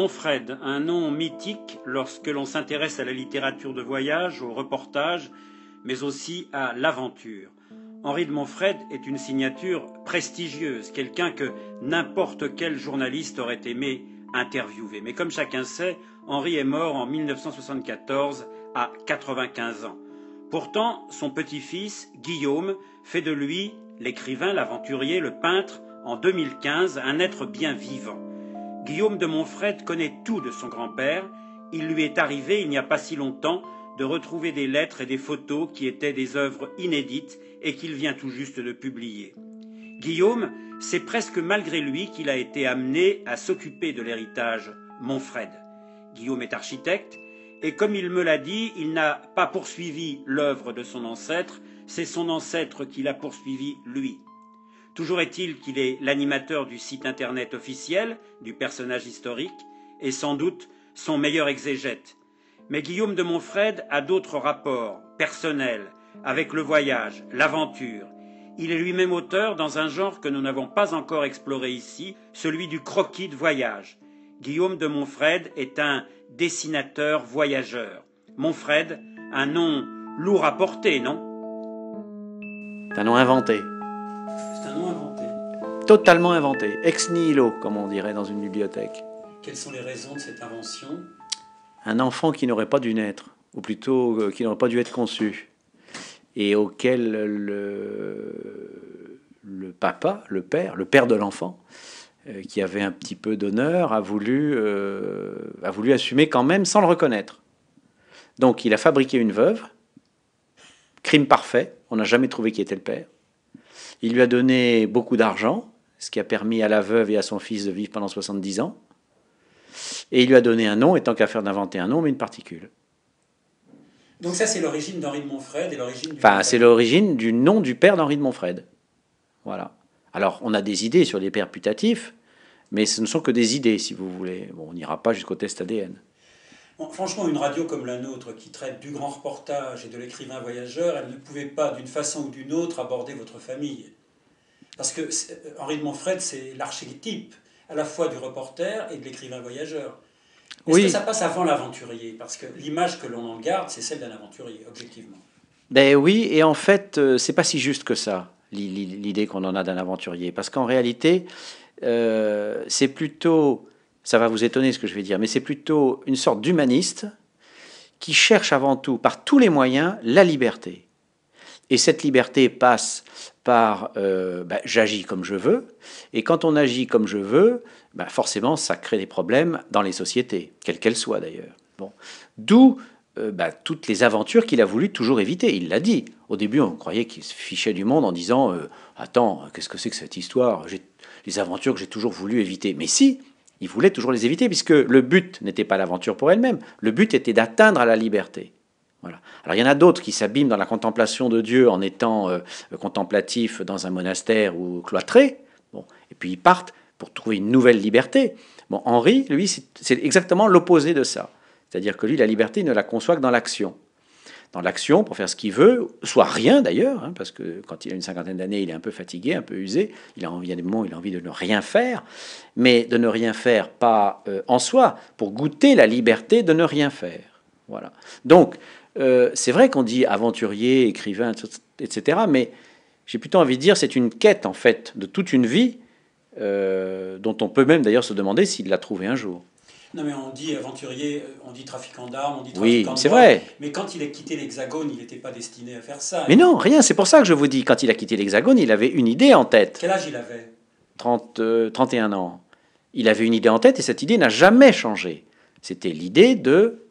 Monfred, un nom mythique lorsque l'on s'intéresse à la littérature de voyage, au reportage, mais aussi à l'aventure. Henri de Monfred est une signature prestigieuse, quelqu'un que n'importe quel journaliste aurait aimé interviewer. Mais comme chacun sait, Henri est mort en 1974 à 95 ans. Pourtant, son petit-fils, Guillaume, fait de lui l'écrivain, l'aventurier, le peintre, en 2015, un être bien vivant. Guillaume de Montfred connaît tout de son grand-père. Il lui est arrivé, il n'y a pas si longtemps, de retrouver des lettres et des photos qui étaient des œuvres inédites et qu'il vient tout juste de publier. Guillaume, c'est presque malgré lui qu'il a été amené à s'occuper de l'héritage Montfred. Guillaume est architecte, et comme il me l'a dit, il n'a pas poursuivi l'œuvre de son ancêtre, c'est son ancêtre qui l'a poursuivi lui. Toujours est-il qu'il est l'animateur du site internet officiel du personnage historique et sans doute son meilleur exégète. Mais Guillaume de Montfred a d'autres rapports personnels avec le voyage, l'aventure. Il est lui-même auteur dans un genre que nous n'avons pas encore exploré ici, celui du croquis de voyage. Guillaume de Montfred est un dessinateur voyageur. Montfred, un nom lourd à porter, non Un nom inventé totalement inventé, ex nihilo, comme on dirait dans une bibliothèque. Quelles sont les raisons de cette invention Un enfant qui n'aurait pas dû naître, ou plutôt euh, qui n'aurait pas dû être conçu, et auquel le, papa, le père, le père de l'enfant, euh, qui avait un petit peu d'honneur, a, voulu, euh, a voulu assumer quand même sans le reconnaître. Donc il a fabriqué une veuve, crime parfait, on n'a jamais trouvé qui était le père. Il lui a donné beaucoup d'argent, ce qui a permis à la veuve et à son fils de vivre pendant 70 ans. Et il lui a donné un nom, et tant qu'à faire d'inventer un nom, mais une particule. Donc ça, c'est l'origine d'Henri de Montfred et l'origine... Enfin, c'est l'origine du nom du père d'Henri de Montfred. Voilà. Alors, on a des idées sur les pères putatifs, mais ce ne sont que des idées, si vous voulez. Bon, on n'ira pas jusqu'au test ADN. franchement, une radio comme la nôtre, qui traite du grand reportage et de l'écrivain voyageur, elle ne pouvait pas, d'une façon ou d'une autre, aborder votre famille. Parce que euh, Henri de Montfred, c'est l'archétype à la fois du reporter et de l'écrivain voyageur. Est-ce que ça passe avant l'aventurier Parce que l'image que l'on en garde, c'est celle d'un aventurier, objectivement. Ben oui, et en fait, euh, c'est pas si juste que ça, l'idée qu'on en a d'un aventurier. Parce qu'en réalité, euh, c'est plutôt, ça va vous étonner ce que je vais dire, mais c'est plutôt une sorte d'humaniste qui cherche avant tout, par tous les moyens, la liberté. Et cette liberté passe par euh, bah, j'agis comme je veux. Et quand on agit comme je veux, bah, forcément, ça crée des problèmes dans les sociétés, quelles qu'elles soient d'ailleurs. Bon. D'où euh, bah, toutes les aventures qu'il a voulu toujours éviter. Il l'a dit. Au début, on croyait qu'il se fichait du monde en disant euh, Attends, qu'est-ce que c'est que cette histoire Les aventures que j'ai toujours voulu éviter. Mais si, il voulait toujours les éviter, puisque le but n'était pas l'aventure pour elle-même. Le but était d'atteindre la liberté. Alors il y en a d'autres qui s'abîment dans la contemplation de Dieu en étant euh, contemplatif dans un monastère ou cloîtré. Bon, et puis ils partent pour trouver une nouvelle liberté. Bon, Henri, lui, c'est exactement l'opposé de ça. C'est-à-dire que lui, la liberté, il ne la conçoit que dans l'action. Dans l'action, pour faire ce qu'il veut, soit rien d'ailleurs, hein, parce que quand il a une cinquantaine d'années, il est un peu fatigué, un peu usé, il a envie, y a des moments où il a envie de ne rien faire, mais de ne rien faire pas euh, en soi, pour goûter la liberté de ne rien faire. Voilà. Donc, euh, c'est vrai qu'on dit aventurier, écrivain, etc. Mais j'ai plutôt envie de dire c'est une quête en fait de toute une vie euh, dont on peut même d'ailleurs se demander s'il l'a trouvée un jour. Non, mais on dit aventurier, euh, on dit trafiquant d'armes, on dit trafiquant Oui, c'est vrai. Mais quand il a quitté l'Hexagone, il n'était pas destiné à faire ça. Mais non, rien, c'est pour ça que je vous dis, quand il a quitté l'Hexagone, il avait une idée en tête. Quel âge il avait 30, 31 ans. Il avait une idée en tête et cette idée n'a jamais changé. C'était l'idée de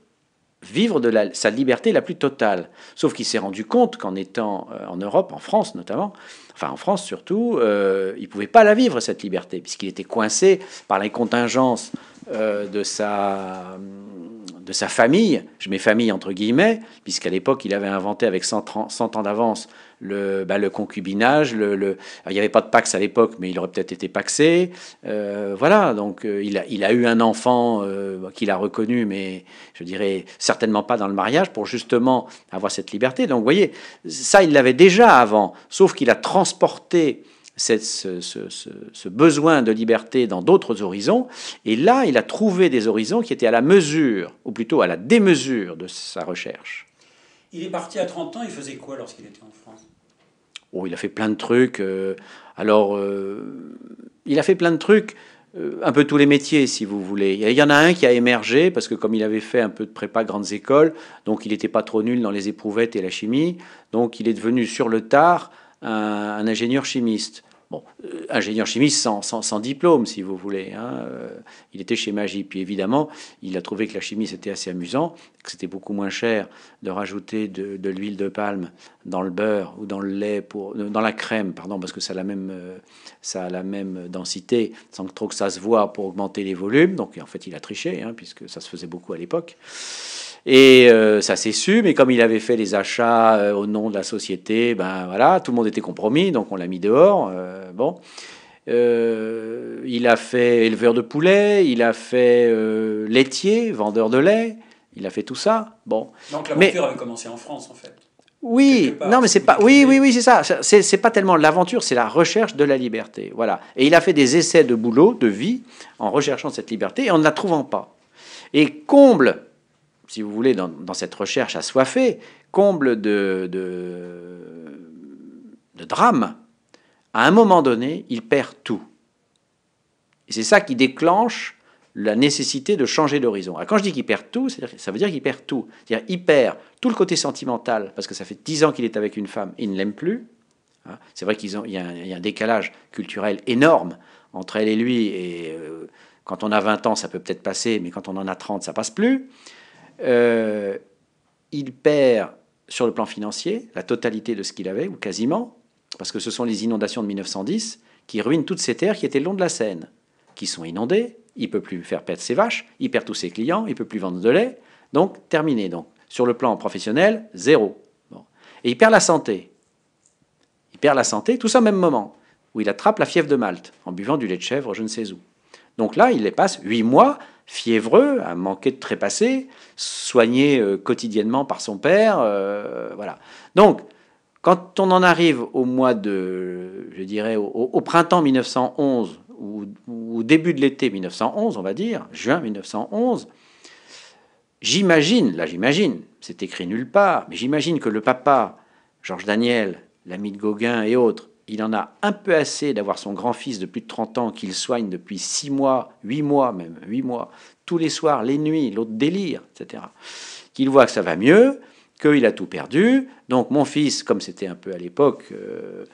vivre de sa liberté la plus totale. Sauf qu'il s'est rendu compte qu'en étant euh, en Europe, en France notamment, enfin en France surtout, euh, il ne pouvait pas la vivre, cette liberté, puisqu'il était coincé par les contingences euh, de, sa, de sa famille, je mets famille entre guillemets, puisqu'à l'époque, il avait inventé avec cent 100 ans d'avance bah, le, concubinage. Le, il n'y avait pas de Pax à l'époque, mais il aurait peut-être été paxé. Euh, voilà, donc euh, il a, il, a, eu un enfant euh, qu'il a reconnu, mais je dirais certainement pas dans le mariage, pour justement avoir cette liberté. Donc vous voyez, ça, il l'avait déjà avant, sauf qu'il a transporté cette, ce, ce, besoin de liberté dans d'autres horizons. Et là, il a trouvé des horizons qui étaient à la mesure, ou plutôt à la démesure de sa recherche. Il est parti à 30 ans, il faisait quoi lorsqu'il était en France il a fait plein de trucs. Euh, alors, euh, il a fait plein de trucs euh, un peu tous les métiers, si vous voulez. Il y en a un qui a émergé, parce que comme il avait fait un peu de prépa grandes écoles, donc il n'était pas trop nul dans les éprouvettes et la chimie, donc il est devenu sur le tard un ingénieur chimiste bon, euh, ingénieur chimiste sans, diplôme, si vous voulez. Hein, euh, il était chez Magie. Puis évidemment, il a trouvé que la chimie, c'était assez amusant, que c'était beaucoup moins cher de rajouter de, l'huile de palme dans le beurre ou dans le lait, pour, euh, dans la crème, pardon, parce que ça a la même, ça a la même densité, sans que trop que ça se voit pour augmenter les volumes. Donc en fait, il a triché, hein, puisque ça se faisait beaucoup à l'époque. Et euh, ça s'est su, mais comme il avait fait les achats euh, au nom de la société, ben voilà, tout le monde était compromis, donc on l'a mis dehors. Euh, bon. il a fait éleveur de poulets, il a fait laitier, vendeur de lait, il a fait tout ça. Bon. Donc l'aventure avait commencé en France en fait. Oui, non mais c'est pas. Oui, oui, oui, c'est ça. C'est pas tellement l'aventure, c'est la recherche de la liberté. Voilà. Et il a fait des essais de boulot, de vie, en recherchant cette liberté et en ne la trouvant pas. Et comble si vous voulez, dans, cette recherche assoiffée, comble de, de, drame, à un moment donné, il perd tout. Et c'est ça qui déclenche la nécessité de changer d'horizon. Quand je dis qu'il perd tout, ça veut dire qu'il perd tout. C'est-à-dire qu'il perd tout le côté sentimental, parce que ça fait dix ans qu'il est avec une femme, il ne l'aime plus. Hein, c'est vrai qu'il y, y, a un décalage culturel énorme entre elle et lui, et euh, quand on a 20 ans, ça peut peut-être passer, mais quand on en a 30, ça passe plus. Euh, il perd sur le plan financier la totalité de ce qu'il avait, ou quasiment, parce que ce sont les inondations de 1910 qui ruinent toutes ces terres qui étaient le long de la Seine, qui sont inondées, il peut plus faire perdre ses vaches, il perd tous ses clients, il peut plus vendre de lait, donc terminé. Donc sur le plan professionnel, zéro. Et il perd la santé. Il perd la santé tout ça au même moment, où il attrape la fièvre de Malte en buvant du lait de chèvre, je ne sais où. Donc là, il les passe huit mois fiévreux, à manquer de trépasser, soigné euh, quotidiennement par son père. Euh, voilà. Donc, quand on en arrive au mois de, je dirais, au printemps 1911, ou au début de l'été 1911, on va dire, juin 1911, j'imagine, là j'imagine, c'est écrit nulle part, mais j'imagine que le papa, Georges Daniel, l'ami de Gauguin et autres, il en a un peu assez d'avoir son grand-fils de plus de 30 ans qu'il soigne depuis 6 mois, 8 mois même, 8 mois, tous les soirs, les nuits, l'autre délire, etc. Qu'il voit que ça va mieux, qu'il a tout perdu. Donc mon fils, comme c'était un peu à l'époque, euh,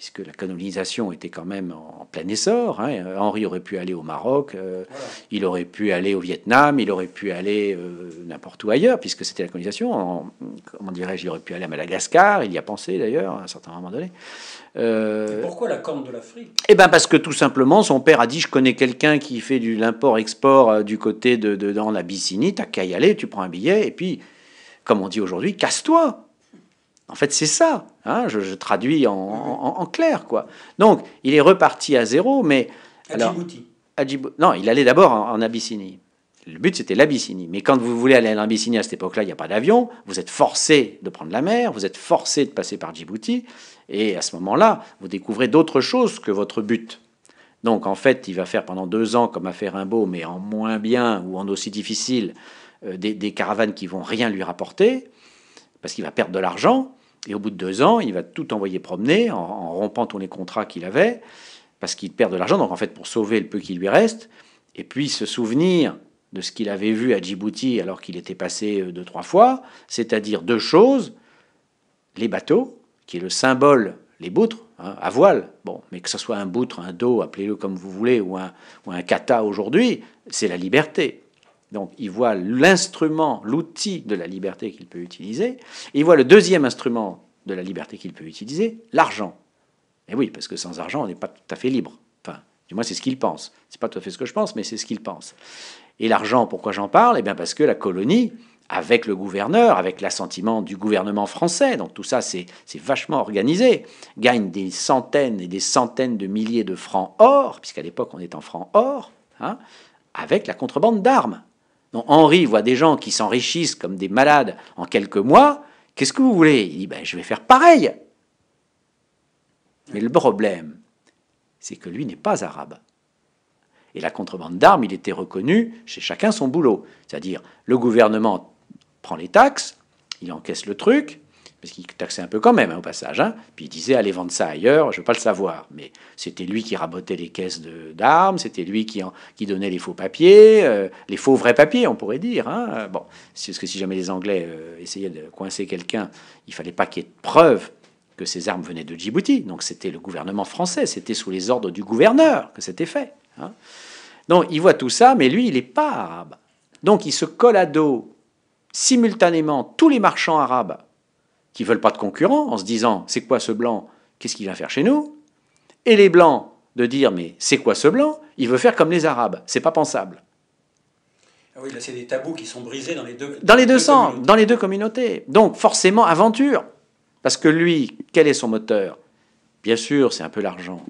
puisque la colonisation était quand même en plein essor. Hein. Henri aurait pu aller au Maroc, euh, il aurait pu aller au Vietnam, il aurait pu aller euh, n'importe où ailleurs, puisque c'était la colonisation. comment dirais-je, il aurait pu aller à Madagascar, il y a pensé d'ailleurs à un certain moment donné. Euh, pourquoi la corne de l'Afrique Eh bien parce que tout simplement, son père a dit, je connais quelqu'un qui fait du l'import-export euh, du côté de, de dans l'Abyssinie, t'as qu'à y aller, tu prends un billet, et puis, comme on dit aujourd'hui, casse-toi en fait, c'est ça. Hein, je, traduis en, clair, quoi. Donc, il est reparti à zéro, mais à Djibouti. Non, il allait d'abord en, Abyssinie. Le but, c'était l'Abyssinie. Mais quand vous voulez aller à l'Abyssinie, à cette époque-là, il n'y a pas d'avion. Vous êtes forcé de prendre la mer. Vous êtes forcé de passer par Djibouti. Et à ce moment-là, vous découvrez d'autres choses que votre but. Donc, en fait, il va faire pendant deux ans, comme a fait Rimbaud, mais en moins bien ou en aussi difficile, euh, des, des caravanes qui vont rien lui rapporter parce qu'il va perdre de l'argent et au bout de deux ans, il va tout envoyer promener en, rompant tous les contrats qu'il avait, parce qu'il perd de l'argent, donc en fait pour sauver le peu qui lui reste, et puis se souvenir de ce qu'il avait vu à Djibouti alors qu'il était passé euh, deux, trois fois, c'est-à-dire deux choses, les bateaux, qui est le symbole, les boutres, hein, à voile, bon, mais que ce soit un boutre, un dos, appelez-le comme vous voulez, ou un, ou un kata aujourd'hui, c'est la liberté. Donc il voit l'instrument, l'outil de la liberté qu'il peut utiliser. Et il voit le deuxième instrument de la liberté qu'il peut utiliser, l'argent. Et eh oui, parce que sans argent, on n'est pas tout à fait libre. Enfin, du moins, c'est ce qu'il pense. Ce n'est pas tout à fait ce que je pense, mais c'est ce qu'il pense. Et l'argent, pourquoi j'en parle Eh bien, parce que la colonie, avec le gouverneur, avec l'assentiment du gouvernement français, donc tout ça, c'est vachement organisé, gagne des centaines et des centaines de milliers de francs or, puisqu'à l'époque, on est en francs or, hein, avec la contrebande d'armes. Donc Henri voit des gens qui s'enrichissent comme des malades en quelques mois. Qu'est-ce que vous voulez Il dit ben, Je vais faire pareil. Mais le problème, c'est que lui n'est pas arabe. Et la contrebande d'armes, il était reconnu chez chacun son boulot. C'est-à-dire, le gouvernement prend les taxes, il encaisse le truc, parce qu'il taxait un peu quand même hein, au passage, hein. puis il disait allez vendre ça ailleurs, je ne veux pas le savoir. Mais c'était lui qui rabotait les caisses d'armes, c'était lui qui, donnait les faux papiers, euh, les faux vrais papiers, on pourrait dire. Hein. Euh, bon, c'est ce que si jamais les Anglais euh, essayaient de coincer quelqu'un, il fallait pas qu'il y ait de preuves que ces armes venaient de Djibouti. Donc c'était le gouvernement français, c'était sous les ordres du gouverneur que c'était fait. Donc il voit tout ça, mais lui il n'est pas arabe. Donc il se colle à dos simultanément tous les marchands arabes qui veulent pas de concurrents, en se disant c'est quoi ce blanc, qu'est-ce qu'il vient faire chez nous Et les blancs de dire mais c'est quoi ce blanc Il veut faire comme les arabes, c'est pas pensable. Ah oui, là c'est des tabous qui sont brisés dans les deux. Dans, les deux, dans les deux communautés. Donc forcément aventure, parce que lui, quel est son moteur Bien sûr, c'est un peu l'argent,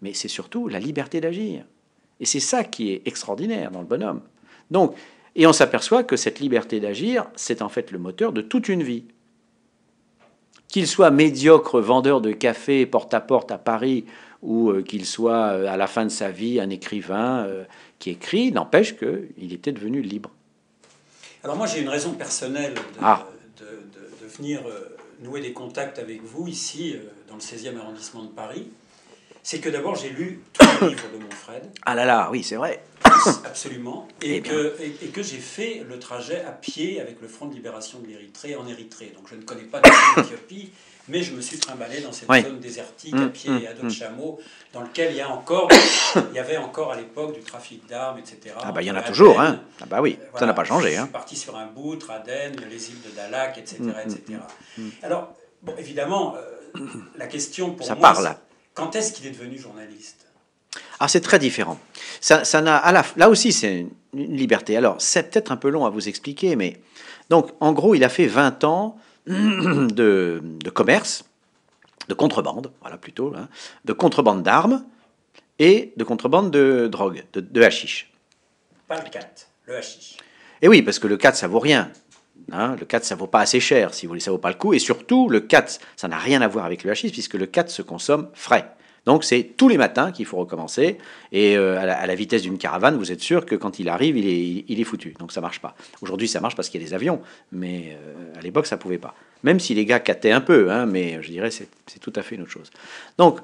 mais c'est surtout la liberté d'agir. Et c'est ça qui est extraordinaire dans le bonhomme. Donc, et on s'aperçoit que cette liberté d'agir, c'est en fait le moteur de toute une vie qu'il soit médiocre vendeur de café porte-à-porte -à, Paris ou euh, qu'il soit euh, à la fin de sa vie un écrivain euh, qui écrit, n'empêche qu'il était devenu libre. Alors moi j'ai une raison personnelle de, ah. venir nouer des contacts avec vous ici dans le 16e arrondissement de Paris c'est que d'abord j'ai lu tous les livres de frère. Ah là là, oui, c'est vrai. Absolument. Et, eh que, et, que j'ai fait le trajet à pied avec le Front de libération de l'Érythrée en Érythrée. Donc je ne connais pas l'Éthiopie, mais je me suis trimballé dans cette zone désertique à mm, pied et mm, à mm. dos de chameau, dans lequel il y a encore, il y avait encore à l'époque du trafic d'armes, etc. Ah bah il y en a toujours, hein. Ah bah oui, ça n'a pas changé. Je hein. suis parti sur un bout, Aden, les îles de Dalak, etc., etc. Alors bon, évidemment, euh, la question pour ça parle quand est-ce qu'il est devenu journaliste Ah, c'est très différent. Ça, ça n'a, à là aussi, c'est une liberté. Alors c'est peut-être un peu long à vous expliquer, mais donc en gros, il a fait 20 ans de, commerce, de contrebande, voilà plutôt, hein, de contrebande d'armes et de contrebande de drogue, de, hashish. Pas le 4, le hashish. Et eh oui, parce que le 4, ça vaut rien. Hein, le 4, ça vaut pas assez cher, si vous voulez, ça vaut pas le coup. Et surtout, le 4, ça n'a rien à voir avec le hachis, puisque le 4 se consomme frais. Donc c'est tous les matins qu'il faut recommencer. Et euh, à, la, vitesse d'une caravane, vous êtes sûr que quand il arrive, il est, foutu. Donc ça ne marche pas. Aujourd'hui, ça marche parce qu'il y a des avions, mais euh, à l'époque, ça pouvait pas. Même si les gars cattaient un peu, hein, mais je dirais c'est tout à fait une autre chose. Donc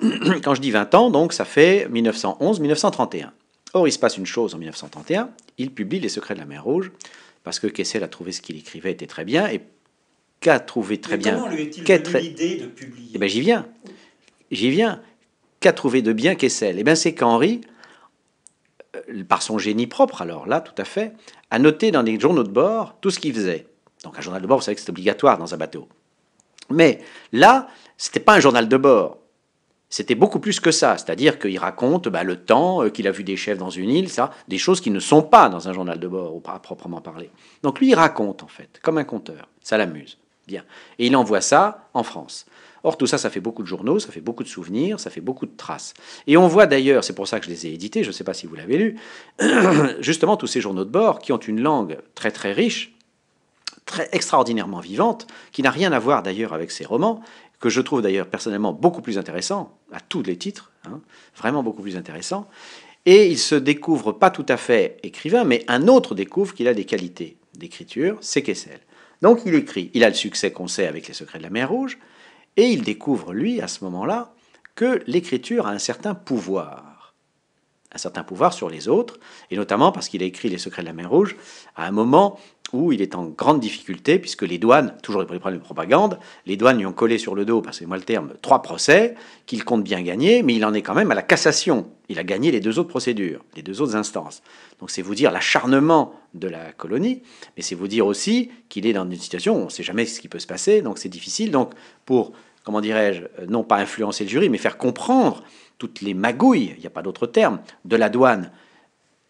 quand je dis 20 ans, donc ça fait 1911-1931. Or, il se passe une chose en 1931, il publie Les Secrets de la mer Rouge, parce que Kessel a trouvé ce qu'il écrivait était très bien et qu'a trouvé très bien. Comment lui est-il l'idée de publier Eh ben, j'y viens. J'y viens. Qu'a trouvé de bien Kessel Eh bien, c'est qu'Henri, euh, par son génie propre, alors là, tout à fait, a noté dans des journaux de bord tout ce qu'il faisait. Donc, un journal de bord, vous savez que c'est obligatoire dans un bateau. Mais là, c'était pas un journal de bord c'était beaucoup plus que ça. C'est-à-dire qu'il raconte bah, le temps, euh, qu'il a vu des chefs dans une île, ça, des choses qui ne sont pas dans un journal de bord, à proprement parler. Donc lui, il raconte, en fait, comme un conteur. Ça l'amuse. Bien. Et il envoie ça en France. Or, tout ça, ça fait beaucoup de journaux, ça fait beaucoup de souvenirs, ça fait beaucoup de traces. Et on voit d'ailleurs, c'est pour ça que je les ai édités, je ne sais pas si vous l'avez lu, justement tous ces journaux de bord qui ont une langue très très riche, très extraordinairement vivante, qui n'a rien à voir d'ailleurs avec ses romans, que je trouve d'ailleurs personnellement beaucoup plus intéressant, à tous les titres, hein, vraiment beaucoup plus intéressant. Et il se découvre pas tout à fait écrivain, mais un autre découvre qu'il a des qualités d'écriture, c'est Kessel. Donc il écrit, il a le succès qu'on sait avec Les Secrets de la Mer Rouge, et il découvre, lui, à ce moment-là, que l'écriture a un certain pouvoir, un certain pouvoir sur les autres, et notamment parce qu'il a écrit Les Secrets de la Mer Rouge à un moment où il est en grande difficulté puisque les douanes, toujours les problèmes de propagande, les douanes lui ont collé sur le dos, que moi le terme, trois procès qu'il compte bien gagner, mais il en est quand même à la cassation. Il a gagné les deux autres procédures, les deux autres instances. Donc c'est vous dire l'acharnement de la colonie, mais c'est vous dire aussi qu'il est dans une situation où on ne sait jamais ce qui peut se passer, donc c'est difficile. Donc pour, comment dirais-je, euh, non pas influencer le jury, mais faire comprendre toutes les magouilles, il n'y a pas d'autre terme, de la douane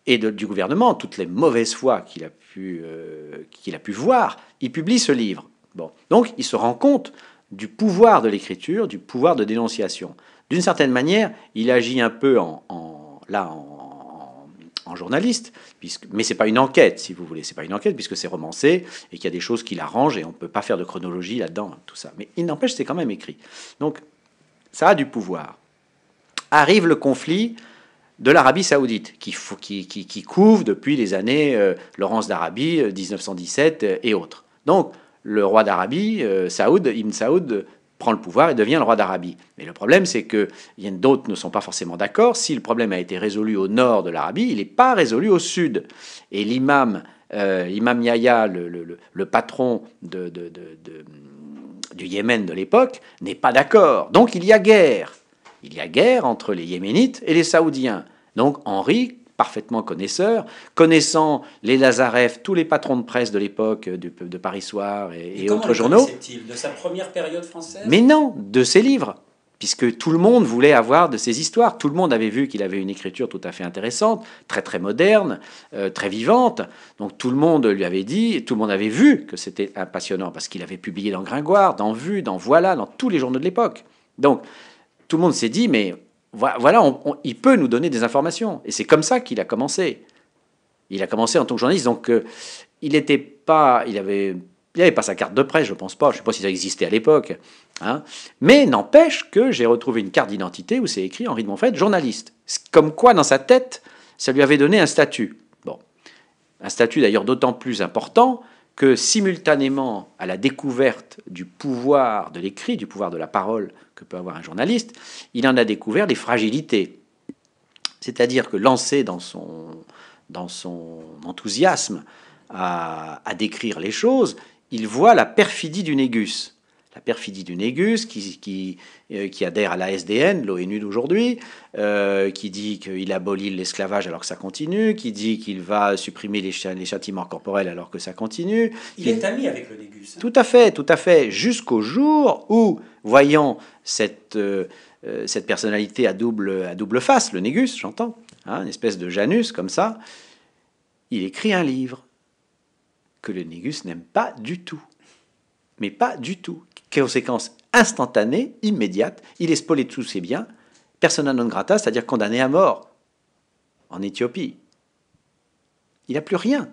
et du gouvernement, toutes les mauvaises fois qu'il a, pu, euh, qu'il a pu voir, il publie ce livre. Bon. Donc il se rend compte du pouvoir de l'écriture, du pouvoir de dénonciation. D'une certaine manière, il agit un peu en, là en, journaliste, puisque, mais c'est pas une enquête, si vous voulez, c'est pas une enquête puisque c'est romancé et qu'il y a des choses qui l'arrangent et on ne peut pas faire de chronologie là-dedans, tout ça. Mais il n'empêche, c'est quand même écrit. Donc ça a du pouvoir. Arrive le conflit de l'Arabie saoudite, qui, couvre depuis les années euh, Laurence d'Arabie, 1917 euh, euh, et autres. Donc, le roi d'Arabie, Saoud, Ibn Saoud, prend le pouvoir et devient le roi d'Arabie. Mais le problème, c'est que d'autres ne sont pas forcément d'accord. Si le problème a été résolu au nord de l'Arabie, il n'est pas résolu au sud. Et l'imam, Imam Yahya, le, patron du Yémen de l'époque, n'est pas d'accord. Donc, il y a guerre. Il y a guerre entre les Yéménites et les Saoudiens. Donc Henri, parfaitement connaisseur, connaissant les Lazareff, tous les patrons de presse de l'époque euh, de, Paris Soir et, et, et autres journaux. De sa première période française Mais non, de ses livres puisque tout le monde voulait avoir de ses histoires. Tout le monde avait vu qu'il avait une écriture tout à fait intéressante, très très moderne, euh, très vivante. Donc tout le monde lui avait dit, tout le monde avait vu que c'était passionnant, parce qu'il avait publié dans Gringoire, dans Vue, dans Voilà, dans tous les journaux de l'époque. Donc tout le monde s'est dit, mais voilà, il peut nous donner des informations. Et c'est comme ça qu'il a commencé. Il a commencé en tant que journaliste, donc euh, il n'était pas, il avait, pas sa carte de presse, je ne pense pas. Je ne sais pas si ça existait à l'époque. Hein. Mais n'empêche que j'ai retrouvé une carte d'identité où c'est écrit Henri de Monfred, journaliste. Comme quoi, dans sa tête, ça lui avait donné un statut. Bon, un statut d'ailleurs d'autant plus important que simultanément à la découverte du pouvoir de l'écrit, du pouvoir de la parole que peut avoir un journaliste, il en a découvert des fragilités. C'est-à-dire que lancé dans son, dans son enthousiasme à, à décrire les choses, il voit la perfidie du négus la perfidie du Négus, qui, qui, euh, adhère à la SDN, l'ONU d'aujourd'hui, euh, qui dit qu'il abolit l'esclavage alors que ça continue, qui dit qu'il va supprimer les, les, châtiments corporels alors que ça continue. Il est ami avec le Négus. Hein. Tout à fait, tout à fait, jusqu'au jour où, voyant cette, euh, cette personnalité à double, à double face, le Négus, j'entends, hein, une espèce de Janus comme ça, il écrit un livre que le Négus n'aime pas du tout. Mais pas du tout conséquence instantanée, immédiate, il est spolié de tous ses biens, persona non grata, c'est-à-dire condamné à mort en Éthiopie. Il n'a plus rien.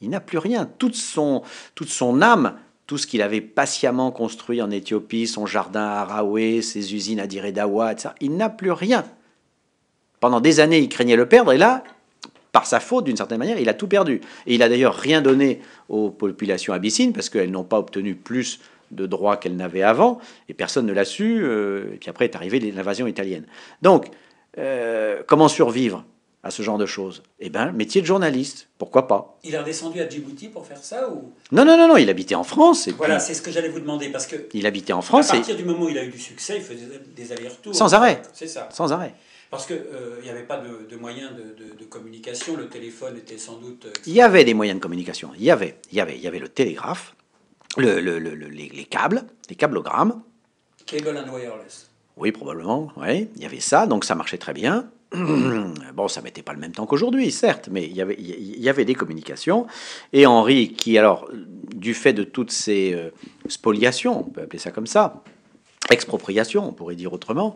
Il n'a plus rien. Toute son, toute son âme, tout ce qu'il avait patiemment construit en Éthiopie, son jardin à Rawé, ses usines à Diredawa, etc., il n'a plus rien. Pendant des années, il craignait le perdre, et là, par sa faute, d'une certaine manière, il a tout perdu. Et il a d'ailleurs rien donné aux populations abyssines, parce qu'elles n'ont pas obtenu plus de droits qu'elle n'avait avant, et personne ne l'a su, euh, et puis après est arrivée l'invasion italienne. Donc, euh, comment survivre à ce genre de choses Eh bien, métier de journaliste, pourquoi pas Il est redescendu à Djibouti pour faire ça ou Non, non, non, non, il habitait en France. Et voilà, c'est ce que j'allais vous demander, parce que... Il habitait en France. À partir du moment où il a eu du succès, il faisait des allers-retours. Sans arrêt. C'est ça. Sans arrêt. Parce qu'il euh, n'y avait pas de, moyens de, de, communication, le téléphone était sans doute... Il y avait des moyens de communication, il y avait, il y avait, il y avait le télégraphe, le, les, câbles, les câblogrammes. Cable and wireless. Oui, probablement, oui. Il y avait ça, donc ça marchait très bien. bon, ça mettait pas le même temps qu'aujourd'hui, certes, mais il y, avait, y avait des communications. Et Henri, qui alors, du fait de toutes ces euh, spoliations, on peut appeler ça comme ça, expropriations, on pourrait dire autrement,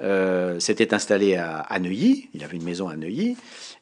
euh, s'était installé à, Neuilly, il avait une maison à Neuilly,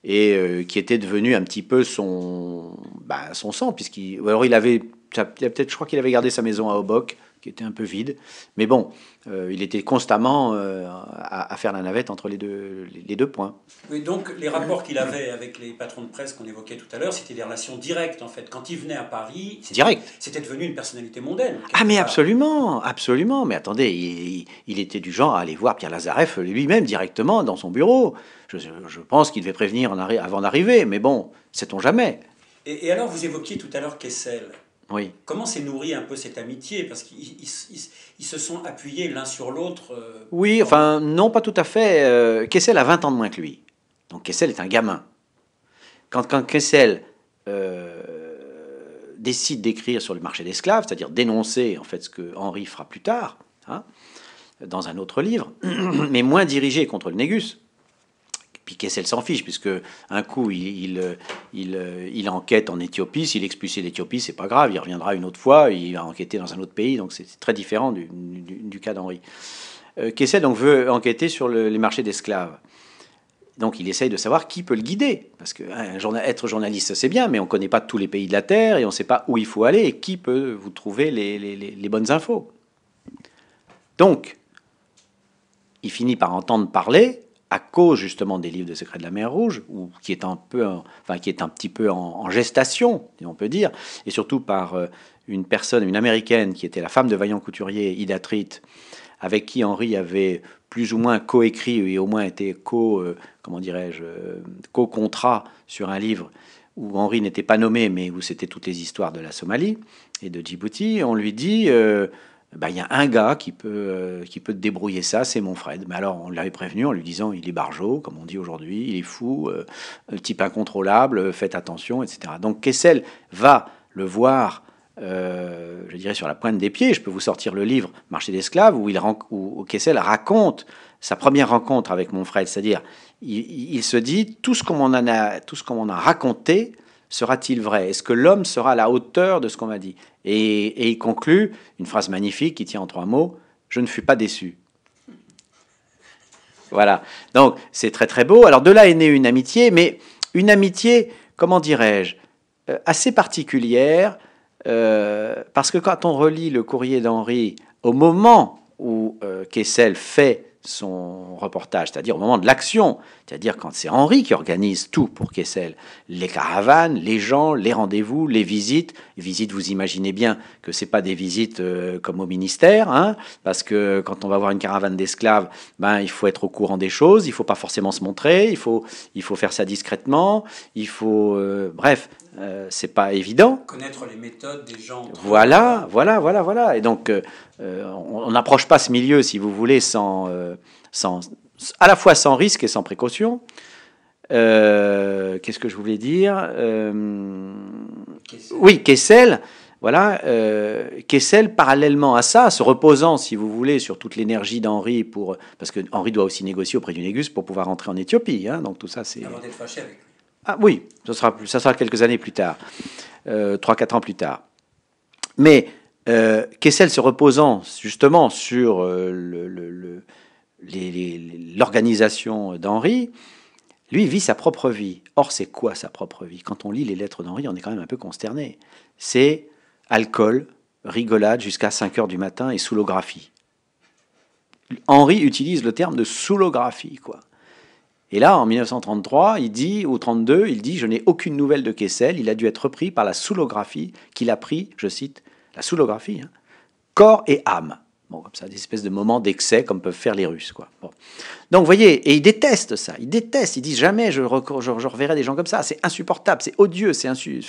et euh, qui était devenu un petit peu son, bah, son sang, puisqu'il alors il avait peut-être, je crois qu'il avait gardé sa maison à oboc qui était un peu vide. Mais bon, euh, il était constamment euh, à, faire la navette entre les deux, les deux points. Oui, donc les rapports qu'il avait avec les patrons de presse qu'on évoquait tout à l'heure, c'était des relations directes en fait. Quand il venait à Paris, c'était, direct. C'était devenu une personnalité mondaine. Ah mais absolument, absolument. Mais attendez, il, était du genre à aller voir Pierre Lazareff lui-même directement dans son bureau. Je, pense qu'il devait prévenir en avant d'arriver, mais bon, sait-on jamais. Et, et alors vous évoquiez tout à l'heure Kessel. Comment s'est nourrie un peu cette amitié Parce qu'ils se sont appuyés l'un sur l'autre. Euh, oui, enfin, non, pas tout à fait. Euh, Kessel a 20 ans de moins que lui. Donc Kessel est un gamin. Quand, quand Kessel euh, décide d'écrire sur le marché d'esclaves, c'est-à-dire dénoncer en fait ce que Henri fera plus tard, hein, dans un autre livre, mais moins dirigé contre le Négus, puis Kessel s'en fiche, puisque un coup, il, il, enquête en Éthiopie. S'il est expulsé d'Éthiopie, c'est pas grave, il reviendra une autre fois, il va enquêter dans un autre pays, donc c'est très différent du, cas d'Henri. Euh, Kessel donc, veut enquêter sur les marchés d'esclaves. Donc il essaye de savoir qui peut le guider, parce que hein, être journaliste, c'est bien, mais on ne connaît pas tous les pays de la Terre et on ne sait pas où il faut aller et qui peut vous trouver les bonnes infos. Donc, il finit par entendre parler à cause justement des livres de Secrets de la mer Rouge, ou qui est un peu, enfin qui est un petit peu en, gestation, gestation, on peut dire, et surtout par euh, une personne, une américaine qui était la femme de Vaillant Couturier, Ida avec qui Henri avait plus ou moins coécrit et au moins été co, euh, comment dirais-je, euh, co-contrat sur un livre où Henri n'était pas nommé, mais où c'était toutes les histoires de la Somalie et de Djibouti, on lui dit. Bah, il y a un gars qui peut, euh, qui peut débrouiller ça, c'est mon Fred. Mais alors, on l'avait prévenu en lui disant, il est barjo comme on dit aujourd'hui, il est fou, euh, type incontrôlable, euh, faites attention, etc. Donc Kessel va le voir, je dirais, sur la pointe des pieds. Je peux vous sortir le livre Marché d'esclaves, où, il, où Kessel raconte sa première rencontre avec mon C'est-à-dire, il, se dit, tout ce qu'on m'en a, tout ce qu'on a raconté, sera-t-il vrai Est-ce que l'homme sera à la hauteur de ce qu'on m'a dit et, il conclut, une phrase magnifique qui tient en trois mots, je ne fus pas déçu. Voilà, donc c'est très très beau. Alors de là est née une amitié, mais une amitié, comment dirais-je, euh, assez particulière, euh, parce que quand on relit le courrier d'Henri au moment où euh, Kessel fait son reportage, c'est-à-dire au moment de l'action, c'est-à-dire quand c'est Henri qui organise tout pour Kessel, les caravanes, les gens, les rendez-vous, les visites. visites, vous imaginez bien que c'est pas des visites euh, comme au ministère, hein, parce que quand on va voir une caravane d'esclaves, ben il faut être au courant des choses, il faut pas forcément se montrer, il faut il faut faire ça discrètement, il faut euh, bref, euh, c'est pas évident. Connaître les méthodes des gens. Voilà, voilà, voilà, voilà. Et donc, euh, euh, on n'approche pas ce milieu, si vous voulez, sans, sans, à la fois sans risque et sans précaution. Qu'est-ce que je voulais dire Oui, Kessel. Voilà, Kessel, parallèlement à ça, se reposant, si vous voulez, sur toute l'énergie d'Henri, pour parce que Henri doit aussi négocier auprès du Négus pour pouvoir rentrer en Éthiopie. Hein. donc tout ça, c'est. Avant d'être fâché avec lui. Ah oui, ça sera, quelques années plus tard, euh, 3-4 ans plus tard. Mais euh, Kessel se reposant justement sur euh, l'organisation d'Henri, lui vit sa propre vie. Or, c'est quoi sa propre vie Quand on lit les lettres d'Henri, on est quand même un peu consterné. C'est alcool, rigolade jusqu'à 5 heures du matin et soulographie. Henri utilise le terme de soulographie, quoi. Et là, en 1933, il dit, ou 32, il dit Je n'ai aucune nouvelle de Kessel, il a dû être repris par la soulographie qu'il a pris, je cite, la soulographie, hein, corps et âme. Bon, comme ça, des espèces de moments d'excès comme peuvent faire les Russes. Quoi. Donc, vous voyez, et il déteste ça. il déteste, il dit, jamais je, je, reverrai des gens comme ça. C'est insupportable, c'est odieux, c'est insu...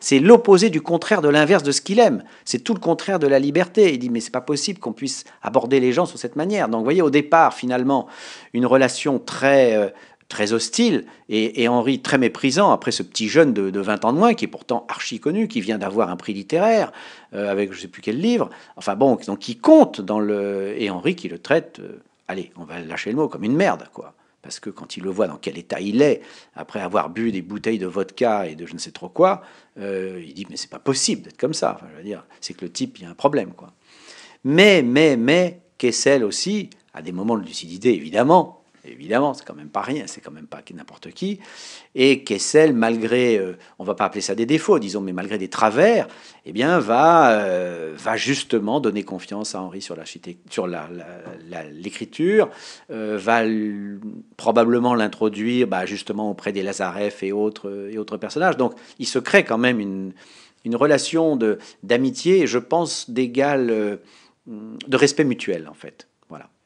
c'est l'opposé du contraire, de l'inverse de ce qu'il aime. C'est tout le contraire de la liberté. Il dit mais c'est pas possible qu'on puisse aborder les gens sous cette manière. Donc, vous voyez, au départ, finalement, une relation très euh, très hostile et, Henri très méprisant après ce petit jeune de, 20 ans de moins qui est pourtant archi connu, qui vient d'avoir un prix littéraire euh, avec je ne sais plus quel livre. Enfin bon, donc qui compte dans le et Henri qui le traite, euh, allez, on va lâcher le mot comme une merde quoi. Parce que quand il le voit dans quel état il est, après avoir bu des bouteilles de vodka et de je ne sais trop quoi, euh, il dit mais c'est pas possible d'être comme ça. je veux dire, c'est que le type il y a un problème quoi. Mais mais mais Kessel aussi à des moments de lucidité évidemment Évidemment, c'est quand même pas rien, c'est quand même pas n'importe qui. Et Kessel, malgré, euh, on va pas appeler ça des défauts, disons, mais malgré des travers, eh bien, va, euh, va justement donner confiance à Henri sur l'écriture, euh, va probablement l'introduire bah, justement auprès des Lazareff et autres, et autres personnages. Donc, il se crée quand même une, une relation d'amitié, je pense, d'égal, de respect mutuel, en fait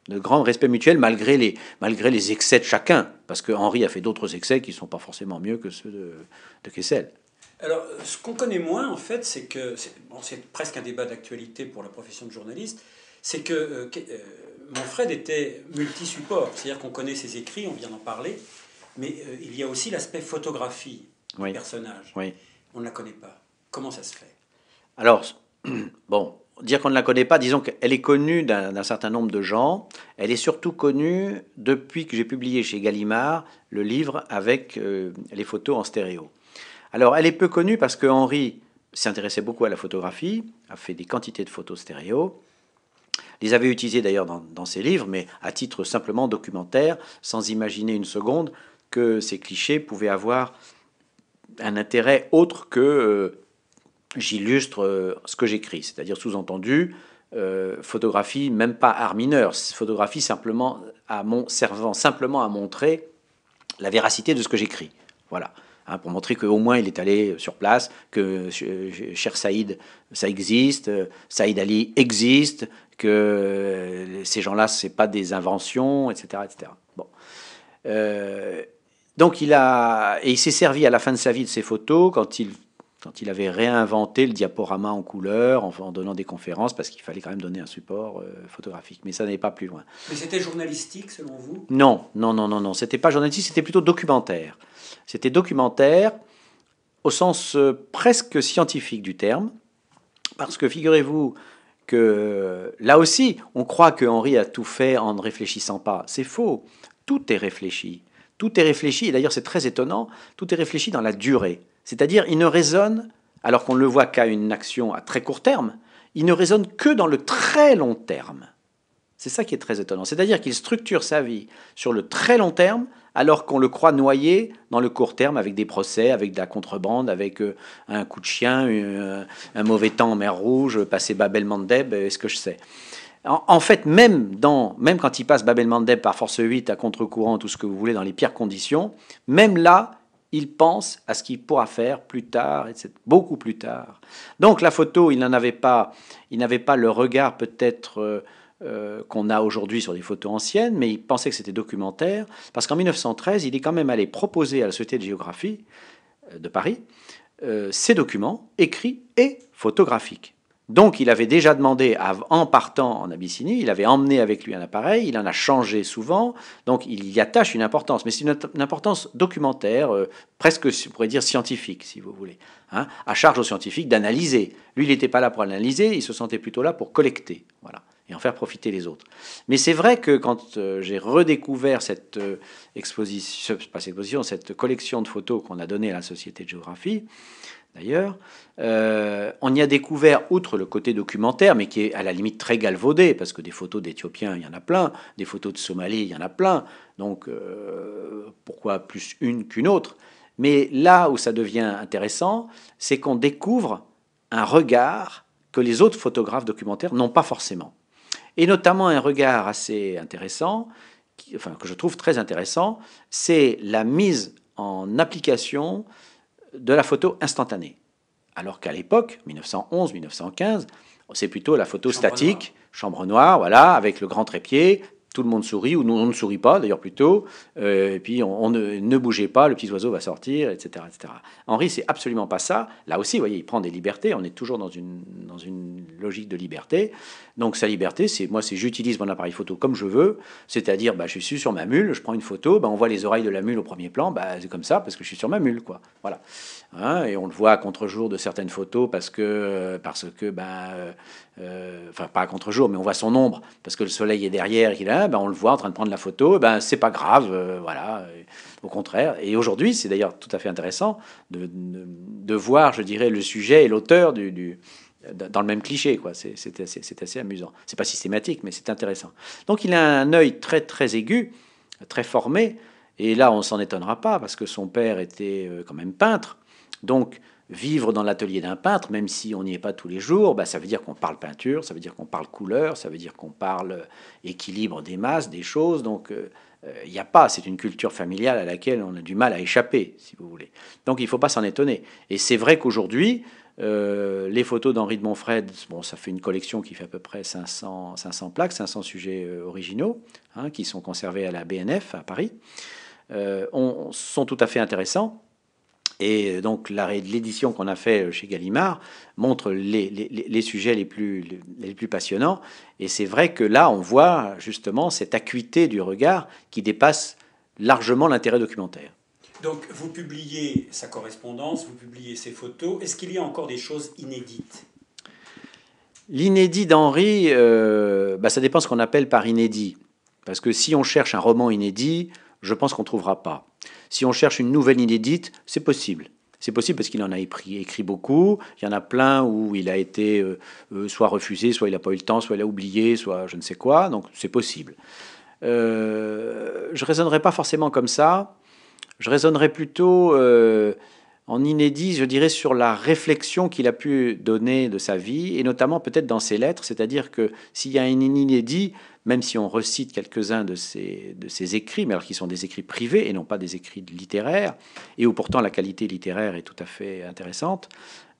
de grand respect mutuel malgré les, malgré les excès de chacun, parce que Henri a fait d'autres excès qui ne sont pas forcément mieux que ceux de, de Kessel. Alors, ce qu'on connaît moins, en fait, c'est que, c'est presque un débat d'actualité pour la profession de journaliste, c'est que euh, euh, Manfred était multi-support, c'est-à-dire qu'on connaît ses écrits, on vient d'en parler, mais euh, il y a aussi l'aspect photographie du personnage. Oui. On ne la connaît pas. Comment ça se fait Alors, bon, dire qu'on ne la connaît pas, disons qu'elle est connue d'un certain nombre de gens. Elle est surtout connue depuis que j'ai publié chez Gallimard le livre avec euh, les photos en stéréo. Alors, elle est peu connue parce que Henri s'intéressait beaucoup à la photographie, a fait des quantités de photos stéréo. Les avait utilisées d'ailleurs dans, ses livres, mais à titre simplement documentaire, sans imaginer une seconde que ces clichés pouvaient avoir un intérêt autre que euh, j'illustre euh, ce que j'écris, c'est-à-dire sous-entendu, euh, photographie, même pas art mineur, photographie simplement à mon, servant simplement à montrer la véracité de ce que j'écris. Voilà. Hein, pour montrer qu'au moins il est allé sur place, que euh, cher Saïd, ça existe, Saïd Ali existe, que ces gens-là, ce pas des inventions, etc. etc. Bon. donc il a, et il s'est servi à la fin de sa vie de ses photos quand il quand il avait réinventé le diaporama en couleur en, donnant des conférences parce qu'il fallait quand même donner un support euh, photographique. Mais ça n'est pas plus loin. Mais c'était journalistique selon vous Non, non, non, non, non. C'était pas journalistique, c'était plutôt documentaire. C'était documentaire au sens euh, presque scientifique du terme, parce que figurez-vous que euh, là aussi, on croit que Henri a tout fait en ne réfléchissant pas. C'est faux. Tout est réfléchi. Tout est réfléchi, et d'ailleurs c'est très étonnant, tout est réfléchi dans la durée. C'est-à-dire, il ne raisonne, alors qu'on ne le voit qu'à une action à très court terme, il ne raisonne que dans le très long terme. C'est ça qui est très étonnant. C'est-à-dire qu'il structure sa vie sur le très long terme, alors qu'on le croit noyé dans le court terme avec des procès, avec de la contrebande, avec euh, un coup de chien, euh, un mauvais temps en mer Rouge, passer Babel Mandeb, euh, est-ce que je sais en, fait, même, dans, même quand il passe Babel Mandeb par force 8 à contre-courant, tout ce que vous voulez, dans les pires conditions, même là, il pense à ce qu'il pourra faire plus tard, etc., beaucoup plus tard. Donc la photo, il n'en avait pas, il n'avait pas le regard peut-être euh, euh, qu'on a aujourd'hui sur des photos anciennes, mais il pensait que c'était documentaire, parce qu'en 1913, il est quand même allé proposer à la Société de géographie euh, de Paris ces documents écrits et photographiques. Donc il avait déjà demandé, en partant en Abyssinie, il avait emmené avec lui un appareil, il en a changé souvent, donc il y attache une importance, mais c'est une, importance documentaire, euh, presque, on pourrait dire, scientifique, si vous voulez, hein, à charge aux scientifiques d'analyser. Lui, il n'était pas là pour analyser, il se sentait plutôt là pour collecter, voilà, et en faire profiter les autres. Mais c'est vrai que quand euh, j'ai redécouvert cette euh, cette exposition, cette collection de photos qu'on a donnée à la Société de géographie, d'ailleurs, euh, on y a découvert, outre le côté documentaire, mais qui est à la limite très galvaudé, parce que des photos d'Éthiopiens, il y en a plein, des photos de Somalie, il y en a plein, donc euh, pourquoi plus une qu'une autre Mais là où ça devient intéressant, c'est qu'on découvre un regard que les autres photographes documentaires n'ont pas forcément. Et notamment un regard assez intéressant, enfin, que je trouve très intéressant, c'est la mise en application de la photo instantanée. Alors qu'à l'époque, 1911, 1915, c'est plutôt la photo statique, chambre noire, voilà, avec le grand trépied, tout le monde sourit, ou on ne sourit pas d'ailleurs plutôt, euh, et puis on, ne, bougeait pas, le petit oiseau va sortir, etc. etc. Henri, c'est absolument pas ça. Là aussi, vous voyez, il prend des libertés, on est toujours dans une, dans une logique de liberté. Donc sa liberté, c'est moi, c'est j'utilise mon appareil photo comme je veux, c'est-à-dire bah, je suis sur ma mule, je prends une photo, bah, on voit les oreilles de la mule au premier plan, bah, c'est comme ça parce que je suis sur ma mule. quoi. Voilà. Hein, et on le voit à contre-jour de certaines photos parce que, parce que ben, enfin pas à contre-jour, mais on voit son ombre parce que le soleil est derrière, il bah, on le voit en train de prendre la photo, ben c'est pas grave, euh, voilà, au contraire. Et aujourd'hui, c'est d'ailleurs tout à fait intéressant de, de, voir, je dirais, le sujet et l'auteur du, dans le même cliché, quoi. C'est assez, assez, amusant. C'est pas systématique, mais c'est intéressant. Donc il a un œil très très aigu, très formé. Et là, on s'en étonnera pas parce que son père était euh, quand même peintre. Donc, vivre dans l'atelier d'un peintre, même si on n'y est pas tous les jours, bah, ça veut dire qu'on parle peinture, ça veut dire qu'on parle couleur, ça veut dire qu'on parle euh, équilibre des masses, des choses. Donc, il euh, n'y euh, a pas, c'est une culture familiale à laquelle on a du mal à échapper, si vous voulez. Donc, il ne faut pas s'en étonner. Et c'est vrai qu'aujourd'hui, les photos d'Henri de Montfred, bon, ça fait une collection qui fait à peu près 500, 500 plaques, 500 sujets originaux, hein, qui sont conservés à la BNF à Paris, sont tout à fait intéressants. Et euh, donc l'édition qu'on a fait euh, chez Gallimard montre les, sujets les plus, les plus passionnants. Et c'est vrai que là, on voit justement cette acuité du regard qui dépasse largement l'intérêt documentaire. Donc vous publiez sa correspondance, vous publiez ses photos. Est-ce qu'il y a encore des choses inédites L'inédit d'Henri, euh, bah, ça dépend ce qu'on appelle par inédit. Parce que si on cherche un roman inédit, je pense qu'on ne trouvera pas. Si on cherche une nouvelle inédite, c'est possible. C'est possible parce qu'il en a écrit, beaucoup. Il y en a plein où il a été euh, euh, soit refusé, soit il n'a pas eu le temps, soit il a oublié, soit je ne sais quoi. Donc c'est possible. Euh, je raisonnerai pas forcément comme ça. Je raisonnerai plutôt. Euh, en inédit, je dirais, sur la réflexion qu'il a pu donner de sa vie, et notamment peut-être dans ses lettres, c'est-à-dire que s'il y a un inédit, même si on recite quelques-uns de ses, écrits, mais alors qui sont des écrits privés et non pas des écrits littéraires, et où pourtant la qualité littéraire est tout à fait intéressante,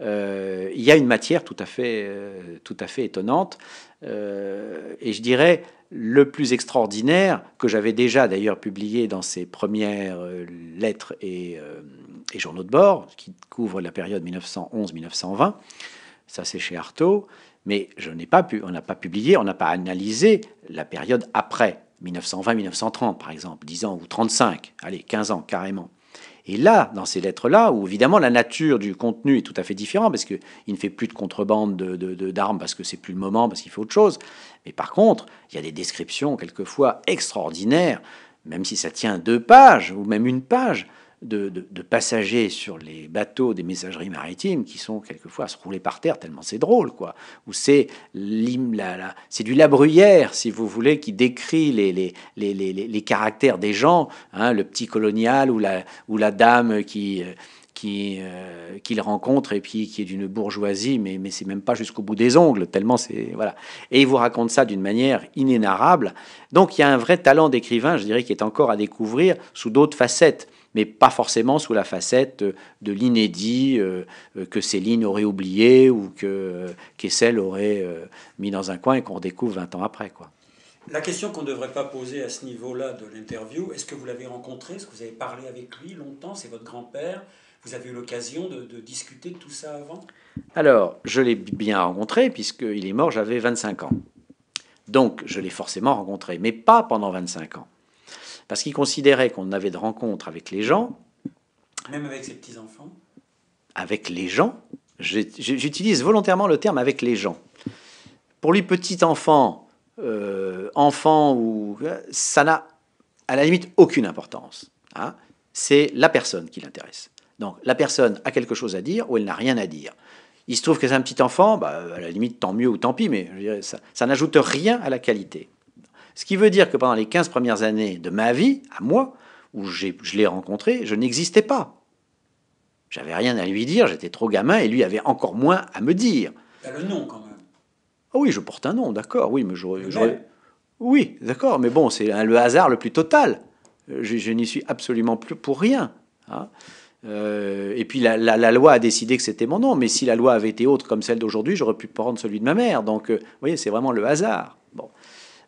euh, il y a une matière tout à fait, euh, tout à fait étonnante, euh, et je dirais le plus extraordinaire, que j'avais déjà d'ailleurs publié dans ses premières euh, lettres et, euh, et, journaux de bord, qui couvrent la période 1911-1920, ça c'est chez Artaud, mais je n'ai pas pu, on n'a pas publié, on n'a pas analysé la période après 1920-1930 par exemple, 10 ans ou 35, allez, 15 ans carrément. Et là, dans ces lettres-là, où évidemment la nature du contenu est tout à fait différente, parce qu'il ne fait plus de contrebande d'armes de, parce que c'est plus le moment, parce qu'il faut autre chose. Mais par contre, il y a des descriptions quelquefois extraordinaires, même si ça tient deux pages ou même une page, de, passagers sur les bateaux des messageries maritimes qui sont quelquefois à se rouler par terre tellement c'est drôle, quoi. Ou c'est la, c'est du la si vous voulez, qui décrit les, caractères des gens, hein, le petit colonial ou la, ou la dame qui. Euh, qui, euh, qu'il rencontre et puis qui est d'une bourgeoisie, mais, mais c'est même pas jusqu'au bout des ongles, tellement c'est. Voilà. Et il vous raconte ça d'une manière inénarrable. Donc il y a un vrai talent d'écrivain, je dirais, qui est encore à découvrir sous d'autres facettes mais pas forcément sous la facette euh, de l'inédit euh, euh, que Céline aurait oublié ou que Kessel aurait mis dans un coin et qu'on redécouvre 20 ans après. Quoi. La question qu'on ne devrait pas poser à ce niveau-là de l'interview, est-ce que vous l'avez rencontré Est-ce que vous avez parlé avec lui longtemps C'est votre grand-père vous avez eu l'occasion de, de, discuter de tout ça avant Alors, je l'ai bien rencontré, puisqu'il est mort, j'avais 25 ans. Donc, je l'ai forcément rencontré, mais pas pendant 25 ans parce qu'il considérait qu'on avait de rencontres avec les gens. Même avec ses petits-enfants Avec les gens. J'utilise volontairement le terme avec les gens. Pour lui, petit enfant, euh, enfant ou ça n'a à la limite aucune importance. Hein. C'est la personne qui l'intéresse. Donc la personne a quelque chose à dire ou elle n'a rien à dire. Il se trouve que c'est un petit enfant, bah, à la limite tant mieux ou tant pis, mais ça n'ajoute rien à la qualité. Ce qui veut dire que pendant les 15 premières années de ma vie, à moi, où je l'ai rencontré, je n'existais pas. J'avais rien à lui dire, j'étais trop gamin et lui avait encore moins à me dire. as le nom quand même. Ah oui, je porte un nom, d'accord, oui, mais Oui, d'accord, mais bon, c'est le hasard le plus total. Euh, je, n'y suis absolument plus pour rien. Hein. Euh, et puis la, loi a décidé que c'était mon nom, mais si la loi avait été autre comme celle d'aujourd'hui, j'aurais pu prendre celui de ma mère. Donc, euh, vous voyez, c'est vraiment le hasard. Bon.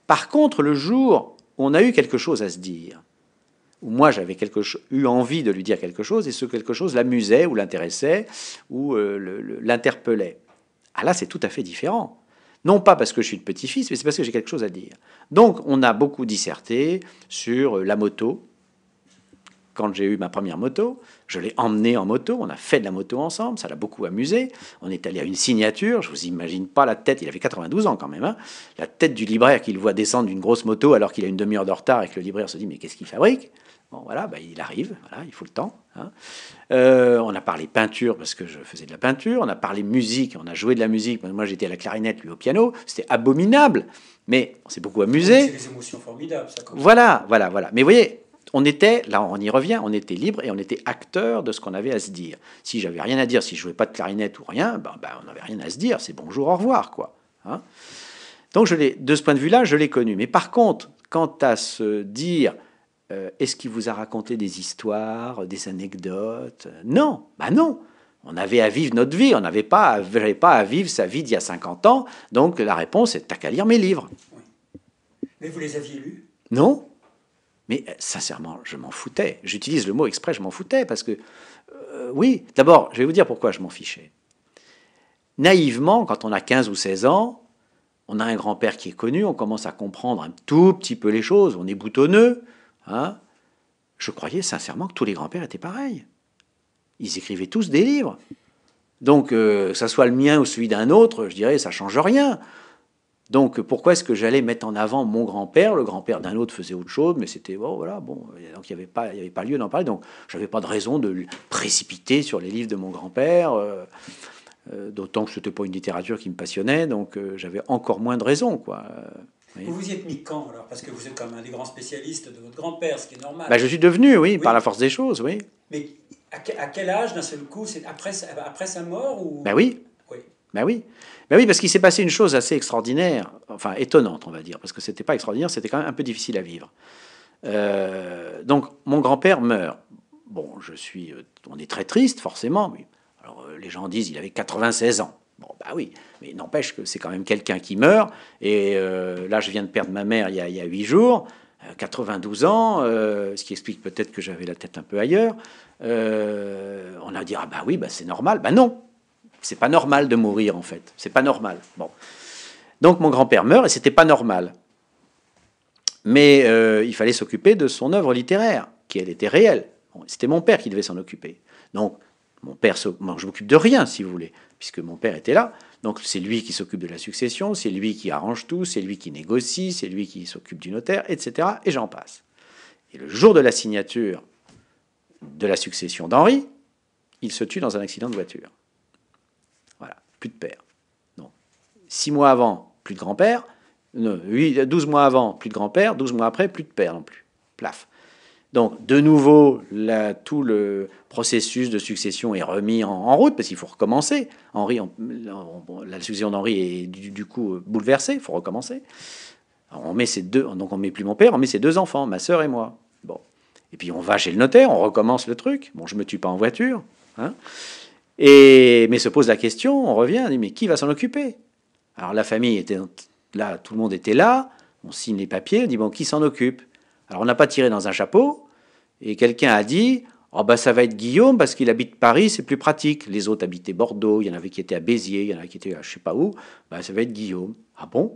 Par contre, le jour où on a eu quelque chose à se dire, où moi j'avais eu envie de lui dire quelque chose, et ce quelque chose l'amusait ou l'intéressait ou euh, l'interpellait, ah là c'est tout à fait différent. Non pas parce que je suis le petit-fils, mais c'est parce que j'ai quelque chose à dire. Donc on a beaucoup disserté sur euh, la moto, quand j'ai eu ma première moto, je l'ai emmenée en moto, on a fait de la moto ensemble, ça l'a beaucoup amusé. On est allé à une signature, je vous imagine pas la tête, il avait 92 ans quand même, hein. la tête du libraire qu'il voit descendre d'une grosse moto alors qu'il a une demi-heure de retard et que le libraire se dit mais qu'est-ce qu'il fabrique Bon, voilà, bah, il arrive, il faut le temps. Hein. Euh, on a parlé peinture parce que je faisais de la peinture, on a parlé musique, on a joué de la musique. Moi, j'étais à la clarinette, lui au piano, c'était abominable, mais on s'est beaucoup amusé. C'est des émotions formidables, ça. Voilà, voilà, voilà. Mais voyez, on était, là on y revient, on était libre et on était acteur de ce qu'on avait à se dire. Si j'avais rien à dire, si je jouais pas de clarinette ou rien, ben, ben on n'avait rien à se dire, c'est bonjour, au revoir, quoi. Hein. Donc je de ce point de vue-là, je l'ai connu. Mais par contre, quant à se dire, euh, est-ce qu'il vous a raconté des histoires, des anecdotes Non, ben non. On avait à vivre notre vie, on n'avait pas, pas à vivre sa vie d'il y a 50 ans. Donc la réponse est, t'as qu'à lire mes livres. Mais vous les aviez lus Non. Mais euh, sincèrement, je m'en foutais. J'utilise le mot exprès, je m'en foutais, parce que, euh, oui, d'abord, je vais vous dire pourquoi je m'en fichais. Naïvement, quand on a 15 ou 16 ans, on a un grand-père qui est connu, on commence à comprendre un tout petit peu les choses, on est boutonneux. Hein je croyais sincèrement que tous les grands-pères étaient pareils. Ils écrivaient tous des livres. Donc, euh, ça soit le mien ou celui d'un autre, je dirais, ça change rien. Donc pourquoi est-ce que j'allais mettre en avant mon grand-père Le grand-père d'un autre faisait autre chose, mais c'était bon, voilà, bon, donc il n'y avait pas, avait pas lieu d'en parler. Donc j'avais pas de raison de précipiter sur les livres de mon grand-père, euh, euh, d'autant que ce n'était pas une littérature qui me passionnait, donc euh, j'avais encore moins de raison, quoi. Vous vous y êtes mis quand alors Parce que vous êtes comme un des grands spécialistes de votre grand-père, ce qui est normal. Bah, je suis devenu, oui, par la force des choses, oui. Mais à, quel âge d'un seul coup C'est après, sa mort ou... Ben oui, ben oui. mais ben oui, parce qu'il s'est passé une chose assez extraordinaire, enfin étonnante, on va dire, parce que c'était pas extraordinaire, c'était quand même un peu difficile à vivre. Euh, donc, mon grand-père meurt. Bon, je suis, euh, on est très triste, forcément. Mais, alors, euh, les gens disent, il avait 96 ans. Bon, bah oui, mais n'empêche que c'est quand même quelqu'un qui meurt. Et là, je viens de perdre ma mère il y a, huit jours, 92 ans, ce qui explique peut-être que j'avais la tête un peu ailleurs. on a dit, ah bah oui, bah c'est normal. Bah non, c'est pas normal de mourir en fait. C'est pas normal. Bon. Donc mon grand-père meurt et c'était pas normal. Mais euh, il fallait s'occuper de son œuvre littéraire, qui elle était réelle. c'était mon père qui devait s'en occuper. Donc mon père, je m'occupe de rien si vous voulez, puisque mon père était là. Donc c'est lui qui s'occupe de la succession, c'est lui qui arrange tout, c'est lui qui négocie, c'est lui qui s'occupe du notaire, etc. Et j'en passe. Et le jour de la signature de la succession d'Henri, il se tue dans un accident de voiture plus de père. Non. Six mois avant, plus de grand-père. douze mois avant, plus de grand-père. 12 mois après, plus de père non plus. Plaf. Donc, de nouveau, là, tout le processus de succession est remis en, route parce qu'il faut recommencer. Henri, la succession d'Henri est du, coup bouleversée, il faut recommencer. on met ces deux, donc on met plus mon père, on met ses deux enfants, ma sœur et moi. Bon, et puis on va chez le notaire, on recommence le truc. Bon, je me tue pas en voiture, hein mais se pose la question, on revient, dit, mais qui va s'en occuper Alors la famille était là, tout le monde était là, on signe les papiers, on dit, bon, qui s'en occupe Alors on n'a pas tiré dans un chapeau, et quelqu'un a dit, oh ben ça va être Guillaume parce qu'il habite Paris, c'est plus pratique. Les autres habitaient Bordeaux, il y en avait qui étaient à Béziers, il y en avait qui étaient à je sais pas où, ben ça va être Guillaume. Ah bon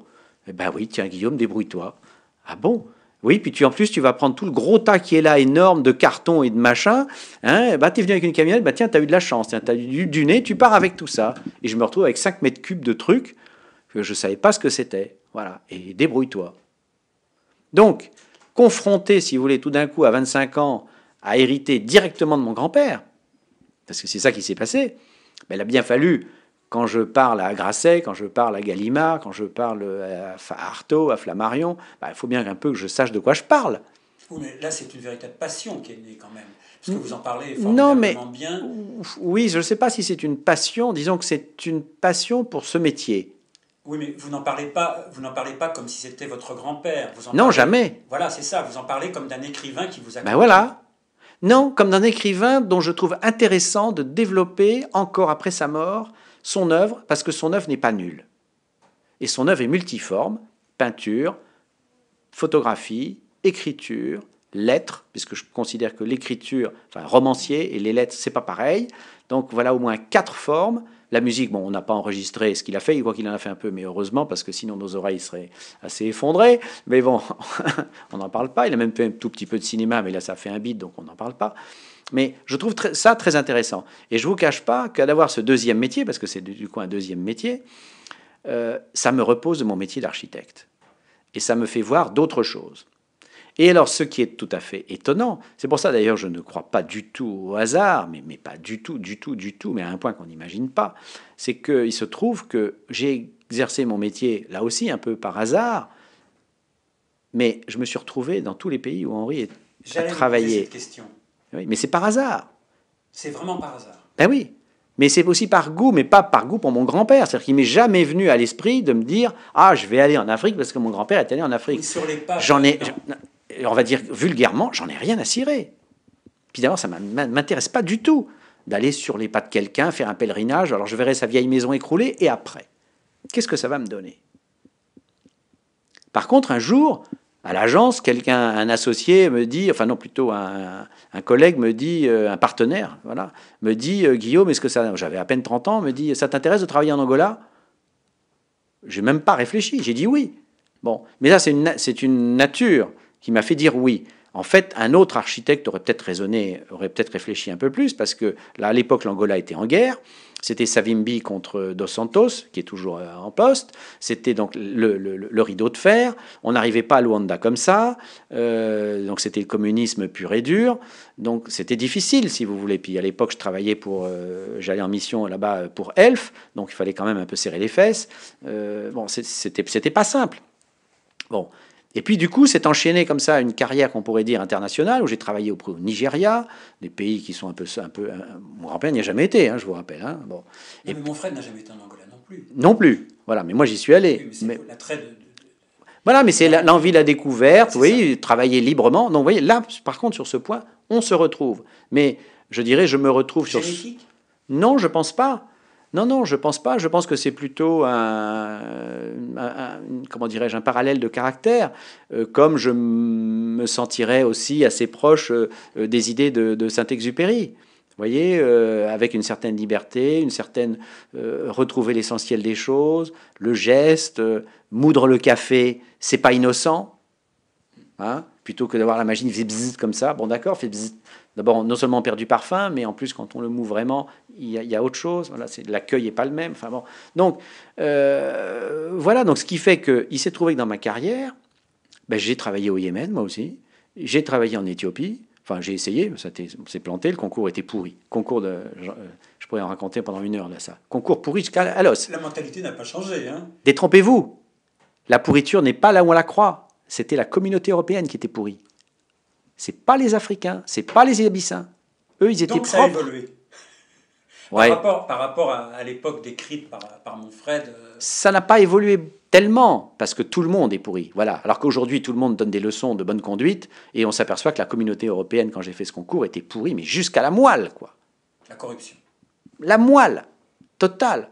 Eh ben oui, tiens Guillaume, débrouille-toi. Ah bon oui, puis tu, en plus, tu vas prendre tout le gros tas qui est là, énorme, de cartons et de machin. Hein, bah, venu avec une camionnette, bah tiens, t'as eu de la chance, tiens, t'as du, nez, tu pars avec tout ça. Et je me retrouve avec 5 mètres cubes de trucs que je ne savais pas ce que c'était. Voilà, et débrouille-toi. Donc, confronté, si vous voulez, tout d'un coup, à 25 ans, à hériter directement de mon grand-père, parce que c'est ça qui s'est passé, Mais ben, il a bien fallu quand je parle à Grasset, quand je parle à Gallimard, quand je parle à Artaud, à Flammarion, bah, il faut bien un peu que je sache de quoi je parle. Oui, mais là, c'est une véritable passion qui est née quand même. Parce que vous en parlez non, mais, bien. Oui, je ne sais pas si c'est une passion. Disons que c'est une passion pour ce métier. Oui, mais vous n'en parlez pas. Vous n'en parlez pas comme si c'était votre grand-père. Vous non, jamais. Voilà, c'est ça. Vous en parlez comme d'un écrivain qui vous a. Ben voilà. Non, comme d'un écrivain dont je trouve intéressant de développer encore après sa mort son œuvre parce que son œuvre n'est pas nulle. Et son œuvre est multiforme, peinture, photographie, écriture, lettres, puisque je considère que l'écriture, enfin romancier et les lettres, c'est pas pareil. Donc voilà au moins quatre formes la musique, on n'a pas enregistré ce qu'il a fait. Il croit qu'il en a fait un peu, mais heureusement, parce que sinon nos oreilles seraient assez effondrées. Mais bon, on n'en parle pas. Il a même fait un tout petit peu de cinéma, mais là, ça fait un bit, donc on n'en parle pas. Mais je trouve ça très intéressant. Et je ne vous cache pas qu'à d'avoir ce deuxième métier, parce que c'est du coup un deuxième métier, euh, ça me repose de mon métier d'architecte. Et ça me fait voir d'autres choses. Et alors, ce qui est tout à fait étonnant, c'est pour ça d'ailleurs je ne crois pas du tout au hasard, mais, mais pas du tout, du tout, du tout, mais à un point qu'on n'imagine pas, c'est qu'il se trouve que j'ai exercé mon métier là aussi un peu par hasard, mais je me suis retrouvé dans tous les pays où Henri a travaillé. Cette question. Oui, mais c'est par hasard. C'est vraiment par hasard. Ben oui, mais c'est aussi par goût, mais pas par goût pour mon grand-père. C'est-à-dire qu'il m'est jamais venu à l'esprit de me dire Ah, je vais aller en Afrique parce que mon grand-père est allé en Afrique. J'en ai. Et on va dire vulgairement, j'en ai rien à cirer. Évidemment, ça ne m'intéresse pas du tout d'aller sur les pas de quelqu'un, faire un pèlerinage, alors je verrai sa vieille maison écroulée, et après, qu'est-ce que ça va me donner Par contre, un jour, à l'agence, quelqu'un, un associé me dit, enfin non, plutôt un, collègue me dit, euh, un partenaire, voilà, me dit, euh, Guillaume, est-ce que ça, j'avais à peine 30 ans, me dit, ça t'intéresse de travailler en Angola J'ai même pas réfléchi, j'ai dit oui. Bon, mais ça c'est une nature qui m'a fait dire oui. En fait, un autre architecte aurait peut-être raisonné, aurait peut-être réfléchi un peu plus, parce que là, à l'époque, l'Angola était en guerre. C'était Savimbi contre Dos Santos, qui est toujours euh, en poste. C'était donc le, rideau de fer. On n'arrivait pas à Luanda comme ça. Euh, donc c'était le communisme pur et dur. Donc c'était difficile, si vous voulez. Puis à l'époque, je travaillais pour, euh, j'allais en mission là-bas pour Elf. Donc il fallait quand même un peu serrer les fesses. Euh, bon, c'était pas simple. Bon, et puis du coup, c'est enchaîné comme ça une carrière qu'on pourrait dire internationale, où j'ai travaillé auprès au Nigeria, des pays qui sont un peu... Un peu mon grand-père n'y a jamais été, hein, je vous rappelle. Hein, bon. Et mais mon frère n'a jamais été en Angola non plus. Non plus, voilà, mais moi j'y suis allé. mais, de... Voilà, mais c'est l'envie, la découverte, vous travailler librement. Donc vous voyez, là, par contre, sur ce point, on se retrouve. Mais je dirais, je me retrouve sur... Non, je pense pas. Non, non, je pense pas. Je pense que c'est plutôt un, comment dirais-je un parallèle de caractère, euh, comme je me sentirais aussi assez proche euh, euh, des idées de, Saint-Exupéry. Vous voyez, avec une certaine liberté, une certaine retrouver l'essentiel des choses, le geste, moudre le café, c'est pas innocent, hein, plutôt que d'avoir la machine qui fait bzzz comme ça. Bon, d'accord, fait bzzz d'abord, non seulement on perd du parfum, mais en plus, quand on le moue vraiment, il y, a, autre chose. Voilà, c'est, l'accueil n'est pas le même. Enfin, bon. Donc, euh, voilà. Donc, ce qui fait qu'il s'est trouvé que dans ma carrière, ben, j'ai travaillé au Yémen, moi aussi. J'ai travaillé en Éthiopie. Enfin, j'ai essayé, mais ça s'est planté. Le concours était pourri. Concours de. Euh, je, pourrais en raconter pendant une heure, là, ça. Concours pourri jusqu'à l'os. La mentalité n'a pas changé. Hein. Détrompez-vous. La pourriture n'est pas là où on la croit. C'était la communauté européenne qui était pourrie c'est pas les Africains, c'est pas les Abyssins. Eux, ils étaient Donc, Ça a évolué. Par, rapport, à, l'époque décrite par, mon frère. Euh, ça n'a pas évolué tellement, parce que tout le monde est pourri. Voilà. Alors qu'aujourd'hui, tout le monde donne des leçons de bonne conduite, et on s'aperçoit que la communauté européenne, quand j'ai fait ce concours, était pourrie, mais jusqu'à la moelle, quoi. La corruption. La moelle, totale.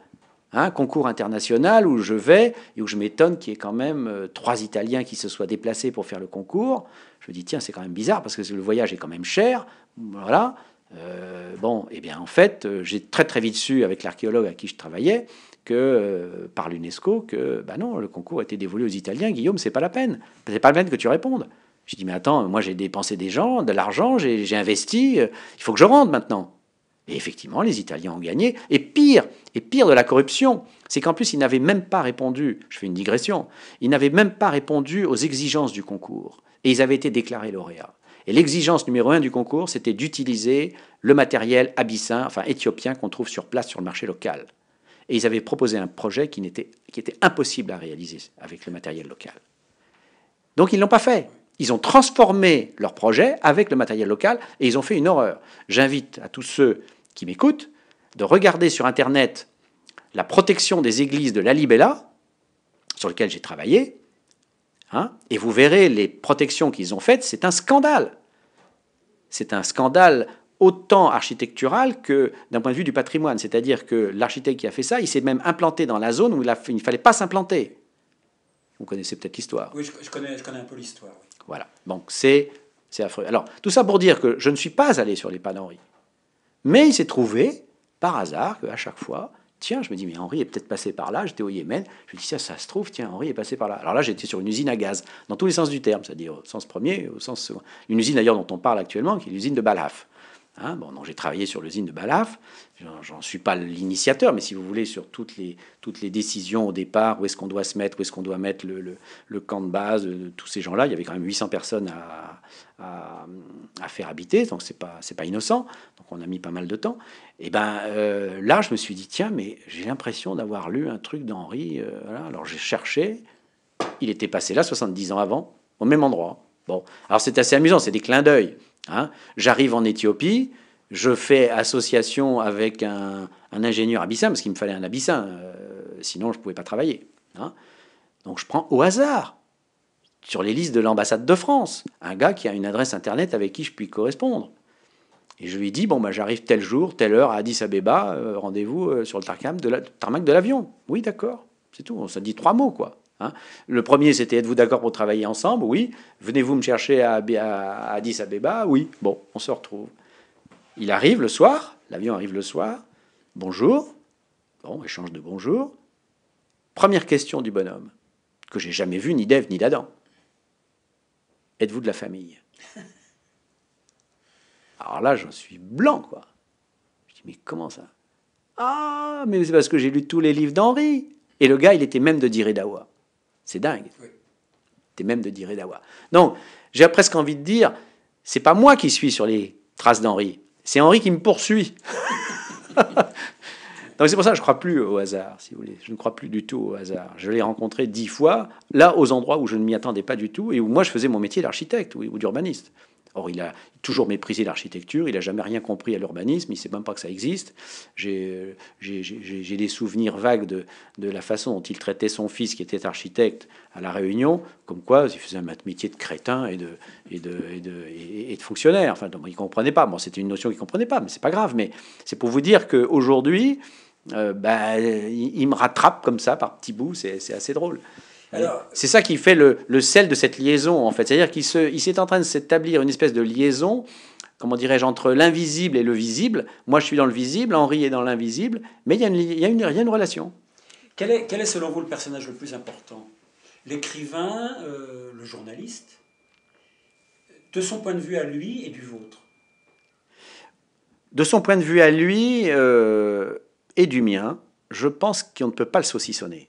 Un concours international où je vais et où je m'étonne qu'il y ait quand même euh, trois Italiens qui se soient déplacés pour faire le concours. Je me dis, tiens, c'est quand même bizarre parce que le voyage est quand même cher. Voilà. Euh, bon, et eh bien en fait, euh, j'ai très très vite su avec l'archéologue à qui je travaillais que par l'UNESCO que bah non, le concours était été dévolu aux Italiens. Guillaume, c'est pas la peine. C'est pas la peine que tu répondes. J'ai dit mais attends, moi j'ai dépensé des gens, de l'argent, j'ai investi. il faut que je rentre maintenant. Et effectivement, les Italiens ont gagné. Et pire, et pire de la corruption, c'est qu'en plus, ils n'avaient même pas répondu, je fais une digression, ils n'avaient même pas répondu aux exigences du concours. Et ils avaient été déclarés lauréats. Et l'exigence numéro un du concours, c'était d'utiliser le matériel abyssin, enfin éthiopien, qu'on trouve sur place sur le marché local. Et ils avaient proposé un projet qui, qui était impossible à réaliser avec le matériel local. Donc ils ne l'ont pas fait. Ils ont transformé leur projet avec le matériel local et ils ont fait une horreur. J'invite à tous ceux qui m'écoutent de regarder sur Internet la protection des églises de la sur lequel j'ai travaillé, hein, et vous verrez les protections qu'ils ont faites, c'est un scandale. C'est un scandale autant architectural que d'un point de vue du patrimoine. C'est-à-dire que l'architecte qui a fait ça, il s'est même implanté dans la zone où il, ne fallait pas s'implanter. Vous connaissez peut-être l'histoire. Oui, je, connais, un peu l'histoire. Voilà, donc c'est affreux. Alors, tout ça pour dire que je ne suis pas allé sur les panneaux Mais il s'est trouvé par hasard à chaque fois, tiens, je me dis, mais Henri est peut-être passé par là, j'étais au Yémen, je me dis, ça, ça se trouve, tiens, Henri est passé par là. Alors là, j'étais sur une usine à gaz, dans tous les sens du terme, c'est-à-dire au sens premier, au sens second. Une usine d'ailleurs dont on parle actuellement, qui est l'usine de Balaf, Hein, bon, j'ai travaillé sur l'usine de Balaf, j'en suis pas l'initiateur, mais si vous voulez, sur toutes les, toutes les décisions au départ, où est-ce qu'on doit se mettre, où est-ce qu'on doit mettre le, le, camp de base, euh, tous ces gens-là, il y avait quand même 800 personnes à, à, faire habiter, donc c'est pas, c'est pas innocent, donc on a mis pas mal de temps. Et eh ben euh, là, je me suis dit, tiens, mais j'ai l'impression d'avoir lu un truc d'Henri, euh, voilà. alors j'ai cherché, il était passé là 70 ans avant, au même endroit. Bon, alors c'est assez amusant, c'est des clins d'œil. Hein. J'arrive en Éthiopie, je fais association avec un, ingénieur abyssin, parce qu'il me fallait un abyssin, euh, sinon je ne pouvais pas travailler. Hein. Donc je prends au hasard, sur les listes de l'ambassade de France, un gars qui a une adresse internet avec qui je puis correspondre. Et je lui dis, bon, bah, j'arrive tel jour, telle heure à Addis Abeba, euh, rendez-vous euh, sur le tarmac de l'avion. oui, d'accord, c'est tout. On dit trois mots, quoi. Hein. le premier, c'était êtes-vous d'accord pour travailler ensemble Oui. Venez-vous me chercher à, à, Addis Abeba Oui. Bon, on se retrouve. Il arrive le soir, l'avion arrive le soir. Bonjour. Bon, échange de bonjour. Première question du bonhomme, que j'ai jamais vu ni d'Ève ni d'Adam. Êtes-vous de la famille Alors là, j'en suis blanc, quoi. Je dis, mais comment ça Ah, mais c'est parce que j'ai lu tous les livres d'Henri. Et le gars, il était même de Diridawa. C'est dingue. Oui. T'es même de dire Edawa. Donc, j'ai presque envie de dire, c'est pas moi qui suis sur les traces d'Henri, c'est Henri qui me poursuit. Donc c'est pour ça que je ne crois plus au hasard, si vous voulez. Je ne crois plus du tout au hasard. Je l'ai rencontré dix fois, là, aux endroits où je ne m'y attendais pas du tout, et où moi, je faisais mon métier d'architecte ou, d'urbaniste. Or, il a toujours méprisé l'architecture, il n'a jamais rien compris à l'urbanisme, il ne sait même pas que ça existe. J'ai des souvenirs vagues de, la façon dont il traitait son fils, qui était architecte, à La Réunion, comme quoi il faisait un métier de crétin et de, et de, fonctionnaire. Enfin, donc, il ne comprenait pas. Bon, c'était une notion qu'il ne comprenait pas, mais c'est pas grave. Mais c'est pour vous dire qu'aujourd'hui, euh, bah, il, il, me rattrape comme ça par petits bouts, c'est assez drôle. C'est ça qui fait le, sel de cette liaison, en fait. C'est-à-dire qu'il s'est en train de s'établir une espèce de liaison, comment dirais-je, entre l'invisible et le visible. Moi, je suis dans le visible, Henri est dans l'invisible, mais il y, a une, relation. Quel est, selon vous le personnage le plus important L'écrivain, euh, le journaliste, de son point de vue à lui et du vôtre De son point de vue à lui euh, et du mien, je pense qu'on ne peut pas le saucissonner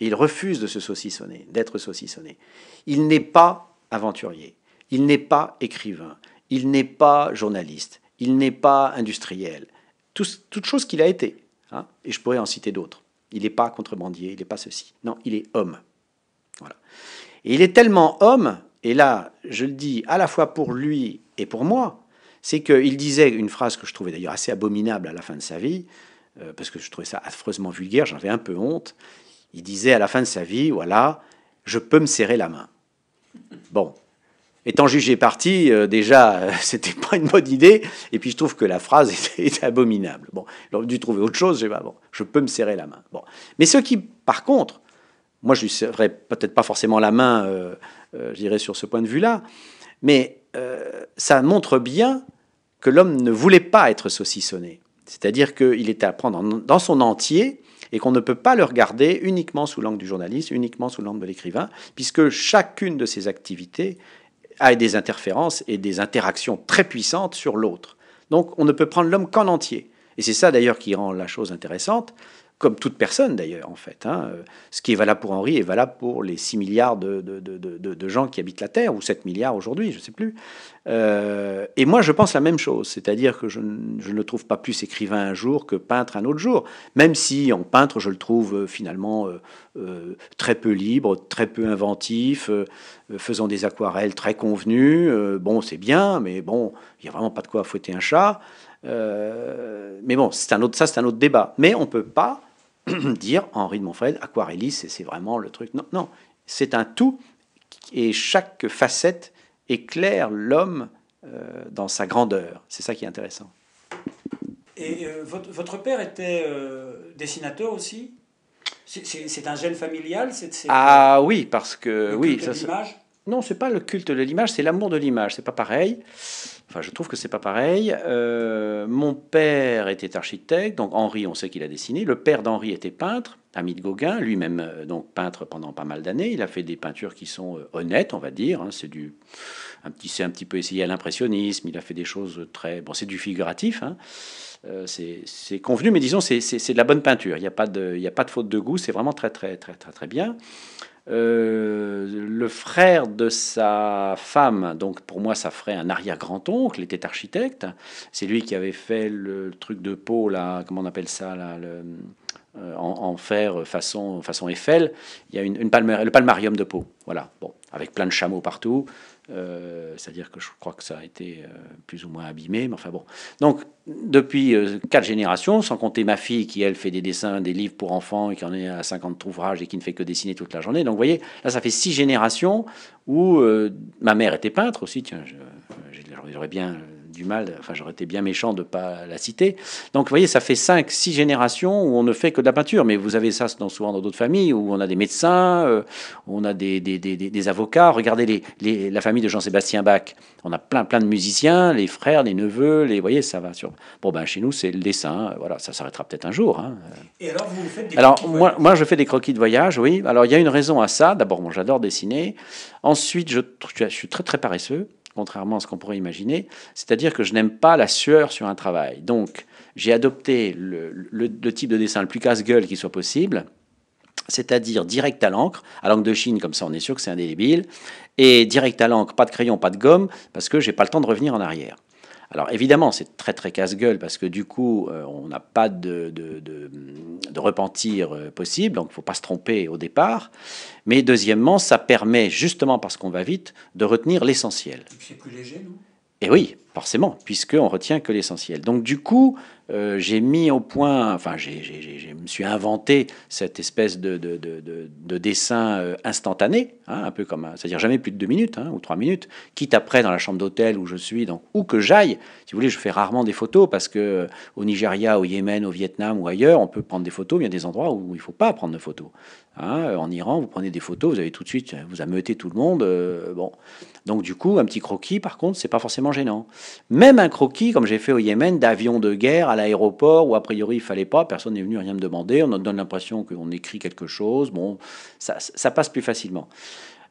il refuse de se saucissonner, d'être saucissonné. Il n'est pas aventurier, il n'est pas écrivain, il n'est pas journaliste, il n'est pas industriel. toute chose qu'il a été. Hein, et je pourrais en citer d'autres. Il n'est pas contrebandier, il n'est pas ceci. Non, il est homme. Voilà. Et il est tellement homme, et là, je le dis à la fois pour lui et pour moi, c'est qu'il disait une phrase que je trouvais d'ailleurs assez abominable à la fin de sa vie, euh, parce que je trouvais ça affreusement vulgaire, j'en avais un peu honte. Il disait à la fin de sa vie, voilà, je peux me serrer la main. Bon, étant jugé parti, euh, déjà, euh, c'était pas une bonne idée. Et puis, je trouve que la phrase est, abominable. Bon, aurait dû trouver autre chose. bon, je peux me serrer la main. Bon, mais ceux qui, par contre, moi, je lui serrais peut-être pas forcément la main, euh, je dirais sur ce point de vue-là, mais ça montre bien que l'homme ne voulait pas être saucissonné. C'est-à-dire qu'il était à prendre dans son entier et qu'on ne peut pas le regarder uniquement sous l'angle du journaliste, uniquement sous l'angle de l'écrivain, puisque chacune de ces activités a des interférences et des interactions très puissantes sur l'autre. Donc on ne peut prendre l'homme qu'en entier. Et c'est ça d'ailleurs qui rend la chose intéressante, comme toute personne d'ailleurs, en fait. Hein, euh, ce qui est valable pour Henri est valable pour les 6 milliards de, gens qui habitent la Terre, ou 7 milliards aujourd'hui, je ne sais plus. Euh, et moi, je pense la même chose, c'est-à-dire que je, ne trouve pas plus écrivain un jour que peintre un autre jour, même si en peintre, je le trouve euh, finalement très peu libre, très peu inventif, faisant des aquarelles très convenues. bon, c'est bien, mais bon, il n'y a vraiment pas de quoi fouetter un chat. mais bon, c'est un autre, ça c'est un autre débat. Mais on ne peut pas dire Henri de Montfred, aquarelliste, c'est vraiment le truc. Non, non, c'est un tout et chaque facette éclaire l'homme euh, dans sa grandeur. C'est ça qui est intéressant. Et euh, votre, père était euh, dessinateur aussi c'est un gène familial c'est Ah oui, parce que... Oui, ça, non, c'est pas le culte de l'image, c'est l'amour de l'image. C'est pas pareil. Enfin, je trouve que c'est pas pareil. Euh, mon père était architecte, donc Henri, on sait qu'il a dessiné. Le père d'Henri était peintre, ami de Gauguin, lui-même euh, donc peintre pendant pas mal d'années. Il a fait des peintures qui sont euh, honnêtes, on va dire. Hein. C'est du, un petit, c'est un petit peu essayé à l'impressionnisme. Il a fait des choses très, bon, c'est du figuratif. Hein. c'est convenu, mais disons, c'est de la bonne peinture. Il n'y a, pas de, il y a pas de faute de goût, c'est vraiment très, très, très, très, très bien. Euh, le frère de sa femme, donc pour moi ça ferait un arrière-grand-oncle, était architecte. C'est lui qui avait fait le truc de peau, là, comment on appelle ça, là, le, euh, en, fer euh, façon, façon Eiffel. Il y a une, une le palmarium de peau, voilà, bon, avec plein de chameaux partout. Euh, c'est-à-dire que je crois que ça a été euh, plus ou moins abîmé, mais enfin bon. Donc, depuis euh, quatre générations, sans compter ma fille qui, elle, fait des dessins, des livres pour enfants et qui en est à 50 ouvrages et qui ne fait que dessiner toute la journée. Donc, vous voyez, là, ça fait six générations où ma mère était peintre aussi. Tiens, j'aurais bien du mal, enfin j'aurais été bien méchant de ne pas la citer. Donc vous voyez, ça fait 5, 6 générations où on ne fait que de la peinture, mais vous avez ça dans, souvent dans d'autres familles, où on a des médecins, euh, on a des, des, avocats. Regardez les, la famille de Jean-Sébastien Bach, on a plein plein de musiciens, les frères, les neveux, les, vous voyez, ça va sur... Bon ben chez nous c'est le dessin, voilà, ça s'arrêtera peut-être un jour. Hein. Et alors vous faites des moi, moi je fais des croquis de voyage, oui. Alors il y a une raison à ça, d'abord bon, j'adore dessiner, ensuite je, je suis très très paresseux, contrairement à ce qu'on pourrait imaginer. C'est-à-dire que je n'aime pas la sueur sur un travail. Donc, j'ai adopté le, type de dessin le plus casse-gueule qui soit possible, c'est-à-dire direct à l'encre, à l'encre de Chine, comme ça on est sûr que c'est indélébile, et direct à l'encre, pas de crayon, pas de gomme, parce que je n'ai pas le temps de revenir en arrière. Alors évidemment, c'est très très casse-gueule parce que du coup, euh, on n'a pas de, de, repentir euh, possible, donc il ne faut pas se tromper au départ. Mais deuxièmement, ça permet justement parce qu'on va vite de retenir l'essentiel. C'est plus léger, non et eh oui, forcément, puisqu'on retient que l'essentiel. Donc du coup, euh, j'ai mis au point, enfin, je me suis inventé cette espèce de, de dessin instantané Hein, un peu comme, c'est-à-dire jamais plus de deux minutes hein, ou trois minutes, quitte après dans la chambre d'hôtel où je suis, donc où que j'aille. Si vous voulez, je fais rarement des photos parce que euh, au Nigeria, au Yémen, au Vietnam ou ailleurs, on peut prendre des photos, mais il y a des endroits où il faut pas prendre de photos. Hein, euh, en Iran, vous prenez des photos, vous avez tout de suite, vous ameutez tout le monde. Euh, bon, donc du coup, un petit croquis, par contre, c'est pas forcément gênant. Même un croquis, comme j'ai fait au Yémen, d'avion de guerre à l'aéroport, où a priori il fallait pas, personne n'est venu rien me demander, on donne l'impression qu'on écrit quelque chose. Bon, ça passe plus facilement.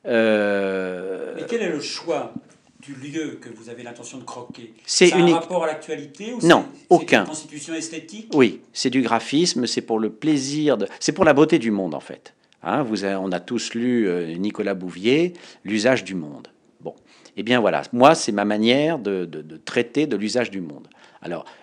Euh, Mais Et quel est le choix du lieu que vous avez l'intention de croquer C'est unique... un rapport à l'actualité Non, aucun. Une constitution esthétique Oui, c'est du graphisme, c'est pour le plaisir, de... c'est pour la beauté du monde en fait. Hein, vous on a tous lu euh, Nicolas Bouvier, L'usage du monde. Bon, eh bien voilà, moi c'est ma manière de, de, de traiter de l'usage du monde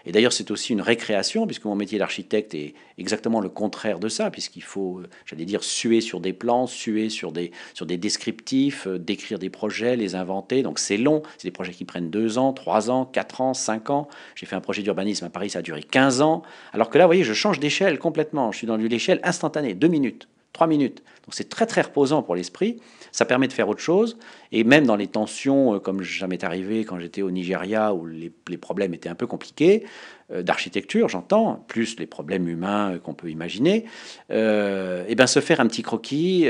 et d'ailleurs, c'est aussi une récréation, puisque mon métier d'architecte est exactement le contraire de ça, puisqu'il faut, euh, j'allais dire, suer sur des plans, suer sur des, sur des descriptifs, euh, décrire des projets, les inventer. Donc, c'est long. C'est des projets qui prennent deux ans, trois ans, quatre ans, cinq ans. J'ai fait un projet d'urbanisme à Paris, ça a duré 15 ans. Alors que là, vous voyez, je change d'échelle complètement. Je suis dans l'échelle instantanée, deux minutes. 3 minutes. Donc c'est très très reposant pour l'esprit, ça permet de faire autre chose, et même dans les tensions, euh, comme jamais arrivé quand j'étais au Nigeria, où les, problèmes étaient un peu compliqués, euh, d'architecture j'entends, plus les problèmes humains euh, qu'on peut imaginer, et eh bien se faire un petit croquis,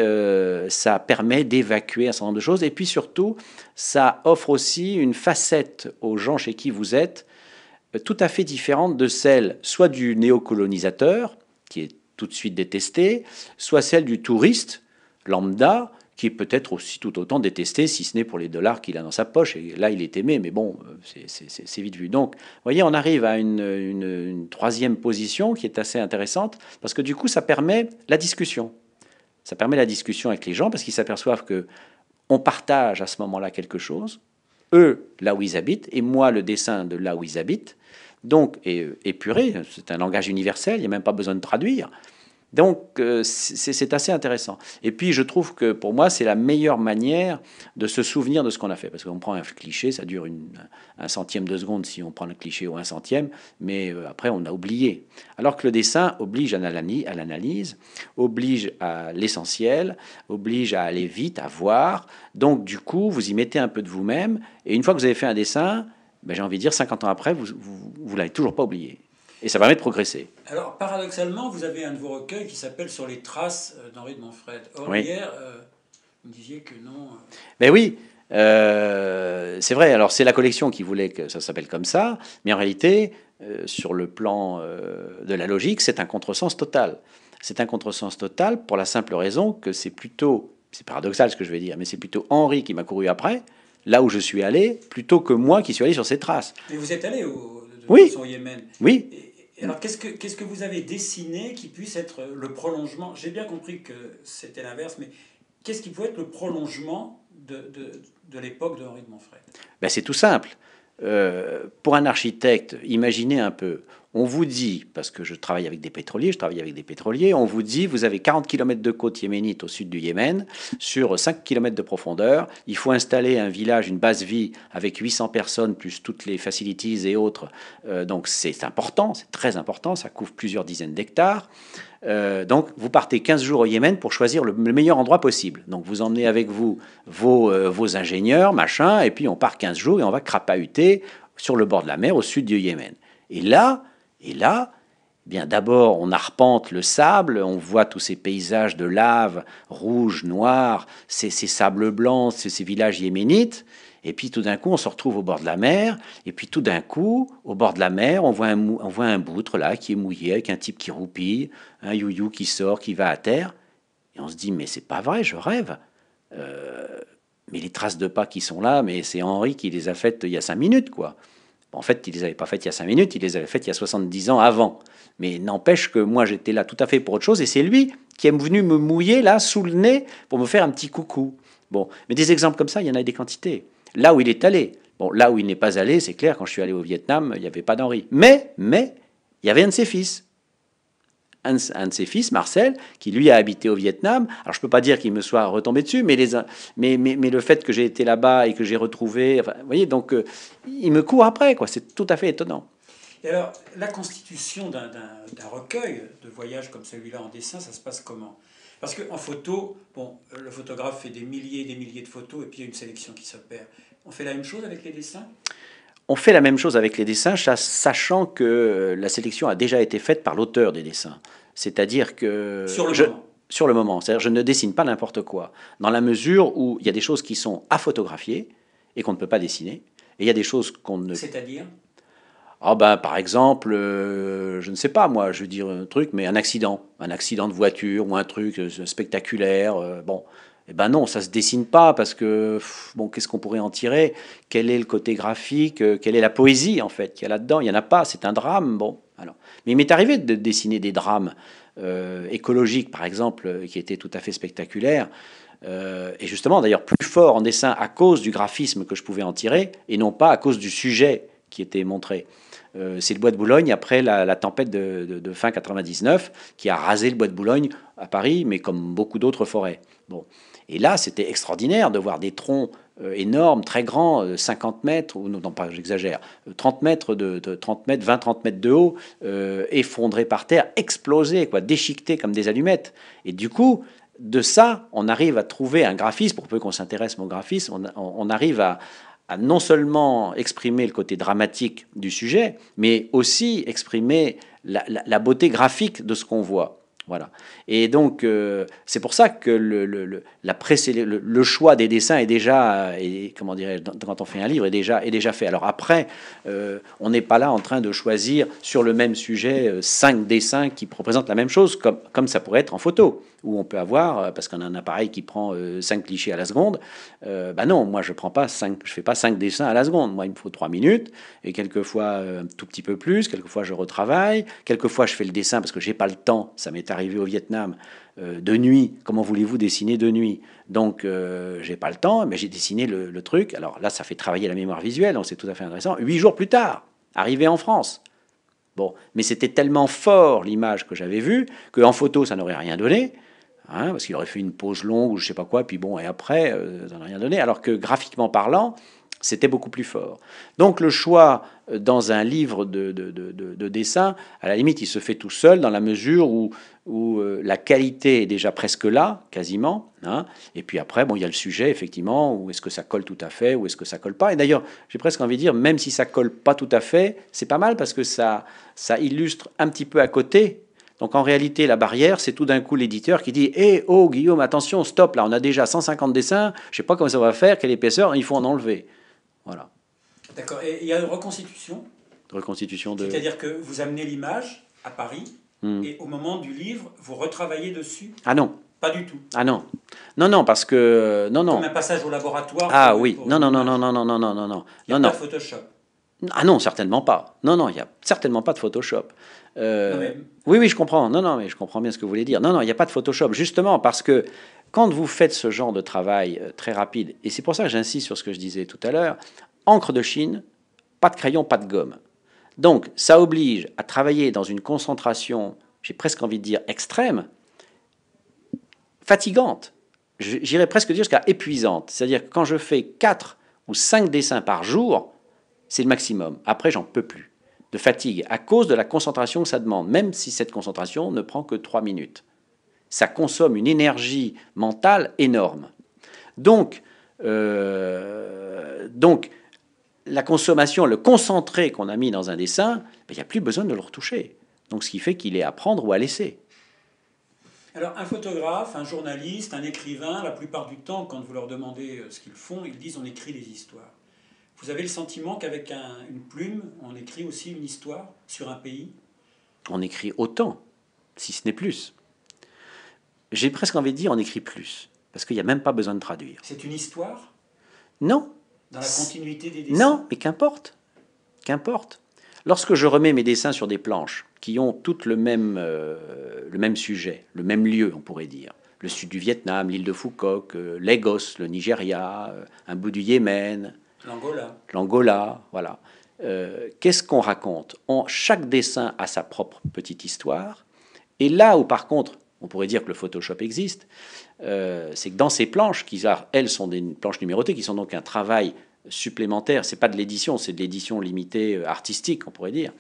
ça permet d'évacuer un certain nombre de choses, et puis surtout, ça offre aussi une facette aux gens chez qui vous êtes, tout à fait différente de celle soit du néocolonisateur, qui est tout de suite détesté, soit celle du touriste lambda, qui est peut-être aussi tout autant détesté, si ce n'est pour les dollars qu'il a dans sa poche. Et là, il est aimé, mais bon, c'est vite vu. Donc, voyez, on arrive à une, troisième position qui est assez intéressante, parce que du coup, ça permet la discussion. Ça permet la discussion avec les gens, parce qu'ils s'aperçoivent que on partage à ce moment-là quelque chose, eux, là où ils habitent, et moi, le dessin de là où ils habitent donc euh, épuré, c'est un langage universel, il n'y a même pas besoin de traduire. Donc euh, c'est assez intéressant. Et puis je trouve que pour moi c'est la meilleure manière de se souvenir de ce qu'on a fait. Parce qu'on prend un cliché, ça dure un centième de seconde si on prend un cliché ou un centième, mais euh, après on a oublié. Alors que le dessin oblige à l'analyse, oblige à l'essentiel, oblige à aller vite, à voir. Donc du coup vous y mettez un peu de vous-même. Et une fois que vous avez fait un dessin, ben, j'ai envie de dire 50 ans après, vous, vous, l'avez toujours pas oublié. Et ça permet de progresser. Alors, paradoxalement, vous avez un de vos recueils qui s'appelle Sur les traces euh, d'Henri de Montfred. Or, hier, euh, vous disiez que non. Mais euh. ben oui, c'est vrai, alors c'est la collection qui voulait que ça s'appelle comme ça, mais en réalité, sur le plan de la logique, c'est un contresens total. C'est un contresens total pour la simple raison que c'est plutôt, c'est paradoxal ce que je vais dire, mais c'est plutôt Henri qui m'a couru après là où je suis allé, plutôt que moi qui suis allé sur ces traces. Mais vous êtes allé au, oui. Yémen Oui. alors, qu'est-ce que, qu'est-ce que vous avez dessiné qui puisse être le prolongement J'ai bien compris que c'était l'inverse, mais qu'est-ce qui pouvait être le prolongement de, l'époque de Henri de Montfred ben, C'est tout simple. Euh, pour un architecte, imaginez un peu, on vous dit, parce que je travaille avec des pétroliers, je travaille avec des pétroliers, on vous dit, vous avez 40 km de côte yéménite au sud du Yémen, sur 5 km de profondeur, il faut installer un village, une base vie avec 800 personnes, plus toutes les facilities et autres. Euh, donc c'est important, c'est très important, ça couvre plusieurs dizaines d'hectares. Euh, donc, vous partez 15 jours au Yémen pour choisir le, meilleur endroit possible. Donc, vous emmenez avec vous vos, euh, vos, ingénieurs, machin, et puis on part 15 jours et on va crapahuter sur le bord de la mer au sud du Yémen. Et là, et là, eh bien d'abord, on arpente le sable, on voit tous ces paysages de lave, rouge, noir, ces, sables blancs, ces, villages yéménites. Et puis tout d'un coup, on se retrouve au bord de la mer. Et puis tout d'un coup, au bord de la mer, on voit un, on voit un boutre là qui est mouillé avec un type qui roupille, un youyou qui sort, qui va à terre. Et on se dit, mais c'est pas vrai, je rêve. Euh, mais les traces de pas qui sont là, mais c'est Henri qui les a faites il y a cinq minutes, quoi en fait, ils ne les avaient pas faites il y a 5 minutes, il les avait faites il y a 70 ans avant. Mais n'empêche que moi, j'étais là tout à fait pour autre chose, et c'est lui qui est venu me mouiller là, sous le nez, pour me faire un petit coucou. Bon, mais des exemples comme ça, il y en a des quantités. Là où il est allé, bon, là où il n'est pas allé, c'est clair, quand je suis allé au Vietnam, il n'y avait pas d'Henri. Mais, mais, il y avait un de ses fils un, de ses fils, Marcel, qui lui a habité au Vietnam. Alors je ne peux pas dire qu'il me soit retombé dessus, mais, les, mais, mais, mais le fait que j'ai été là-bas et que j'ai retrouvé, vous voyez, donc euh, il me court après, quoi. C'est tout à fait étonnant. Et alors, la constitution d'un recueil de voyages comme celui-là en dessin, ça se passe comment Parce qu'en photo, bon, le photographe fait des milliers et des milliers de photos et puis il y a une sélection qui s'opère. On fait la même chose avec les dessins on fait la même chose avec les dessins, sachant que euh, la sélection a déjà été faite par l'auteur des dessins. C'est-à-dire que... Sur le moment. Sur le moment. C'est-à-dire je ne dessine pas n'importe quoi. Dans la mesure où il y a des choses qui sont à photographier et qu'on ne peut pas dessiner. Et il y a des choses qu'on ne... C'est-à-dire ah ben, par exemple, euh, je ne sais pas moi, je veux dire un truc, mais un accident, un accident de voiture ou un truc euh, spectaculaire. bon, eh ben non, ça se dessine pas parce que bon, qu'est-ce qu'on pourrait en tirer Quel est le côté graphique euh, Quelle est la poésie en fait qu'il y a là-dedans Il y en a pas. C'est un drame. Bon, alors. Mais il m'est arrivé de dessiner des drames euh, écologiques, par exemple, euh, qui étaient tout à fait spectaculaires. et justement, d'ailleurs, plus forts en dessin à cause du graphisme que je pouvais en tirer, et non pas à cause du sujet qui était montré. c'est le bois de Boulogne après la, tempête de, de, fin 99 qui a rasé le bois de Boulogne à Paris, mais comme beaucoup d'autres forêts. Bon. Et là, c'était extraordinaire de voir des troncs euh, énormes, très grands, 50 euh, mètres, ou non, pas, j'exagère, 30 euh, mètres, de, mètres, 20-30 mètres de haut, effondrés par terre, explosés, quoi, déchiquetés comme des allumettes. Et du coup, de ça, on arrive à trouver un graphisme, pour peu qu'on s'intéresse au graphisme, on, arrive à, non seulement exprimer le côté dramatique du sujet, mais aussi exprimer la beauté graphique de ce qu'on voit. Voilà. Et donc, euh, c'est pour ça que le, choix des dessins est déjà, et euh, comment dirais je quand on fait un livre, est déjà, est déjà fait. Alors après, euh, on n'est pas là en train de choisir sur le même sujet cinq dessins qui représentent la même chose, comme ça pourrait être en photo où on peut avoir, euh, parce qu'on a un appareil qui prend euh, cinq clichés à la seconde, ben non, moi je prends pas 5, je fais pas cinq dessins à la seconde, moi il me faut trois minutes, et quelquefois un tout petit peu plus, quelquefois je retravaille, quelquefois je fais le dessin parce que j'ai pas le temps, ça m'est arrivé au Vietnam, de nuit, comment voulez-vous dessiner de nuit Donc je j'ai pas le temps, mais j'ai dessiné le, truc, alors là ça fait travailler la mémoire visuelle, donc c'est tout à fait intéressant, huit jours plus tard, arrivé en France, Bon, mais c'était tellement fort l'image que j'avais vue en photo ça n'aurait rien donné, Hein, parce qu'il aurait fait une pause longue ou je sais pas quoi, puis bon, et après, euh, ça n'a rien donné. Alors que graphiquement parlant, c'était beaucoup plus fort. Donc le choix euh, dans un livre de, dessin, à la limite, il se fait tout seul dans la mesure où, euh, la qualité est déjà presque là, quasiment. Hein. Et puis après, bon, il y a le sujet, effectivement, où est-ce que ça colle tout à fait, ou est-ce que ça colle pas. Et d'ailleurs, j'ai presque envie de dire, même si ça colle pas tout à fait, c'est pas mal parce que ça illustre un petit peu à côté donc en réalité, la barrière, c'est tout d'un coup l'éditeur qui dit Eh oh Guillaume, attention, stop, là, on a déjà 150 dessins, je sais pas comment ça va faire, quelle épaisseur, il faut en enlever. Voilà. D'accord. Et il y a une reconstitution Reconstitution de. C'est-à-dire que vous amenez l'image à Paris hmm. et au moment du livre, vous retravaillez dessus Ah non. Pas du tout. Ah non. Non, non, parce que. Non, non. Comme un passage au laboratoire. Ah oui. Non, non, non, non, non, non, non, non, non, non. Il y a pas non. Photoshop. Ah non, certainement pas. Non, non, il n'y a certainement pas de Photoshop. Euh, oui, oui, je comprends. Non, non, mais je comprends bien ce que vous voulez dire. Non, non, il n'y a pas de Photoshop, justement, parce que quand vous faites ce genre de travail euh, très rapide, et c'est pour ça que j'insiste sur ce que je disais tout à l'heure, encre de Chine, pas de crayon, pas de gomme. Donc, ça oblige à travailler dans une concentration, j'ai presque envie de dire extrême, fatigante. J'irais presque dire jusqu'à épuisante. C'est-à-dire que quand je fais 4 ou 5 dessins par jour, c'est le maximum. Après, j'en peux plus. De fatigue, à cause de la concentration que ça demande, même si cette concentration ne prend que trois minutes. Ça consomme une énergie mentale énorme. Donc, euh, donc la consommation, le concentré qu'on a mis dans un dessin, ben, il n'y a plus besoin de le retoucher. Donc, ce qui fait qu'il est à prendre ou à laisser. Alors, un photographe, un journaliste, un écrivain, la plupart du temps, quand vous leur demandez euh, ce qu'ils font, ils disent on écrit des histoires. Vous avez le sentiment qu'avec une plume, on écrit aussi une histoire sur un pays On écrit autant, si ce n'est plus. J'ai presque envie de dire on écrit plus, parce qu'il n'y a même pas besoin de traduire. C'est une histoire Non. Dans la continuité des dessins Non, mais qu'importe. Qu'importe. Lorsque je remets mes dessins sur des planches qui ont toutes le même, euh, le même sujet, le même lieu, on pourrait dire, le sud du Vietnam, l'île de Foucault, euh, Lagos, le Nigeria, euh, un bout du Yémen, L'Angola. L'Angola, voilà. Euh, qu'est-ce qu'on raconte En Chaque dessin a sa propre petite histoire. Et là où, par contre, on pourrait dire que le Photoshop existe, euh, c'est que dans ces planches, qui elles sont des planches numérotées, qui sont donc un travail supplémentaire, c'est pas de l'édition, c'est de l'édition limitée euh, artistique, on pourrait dire.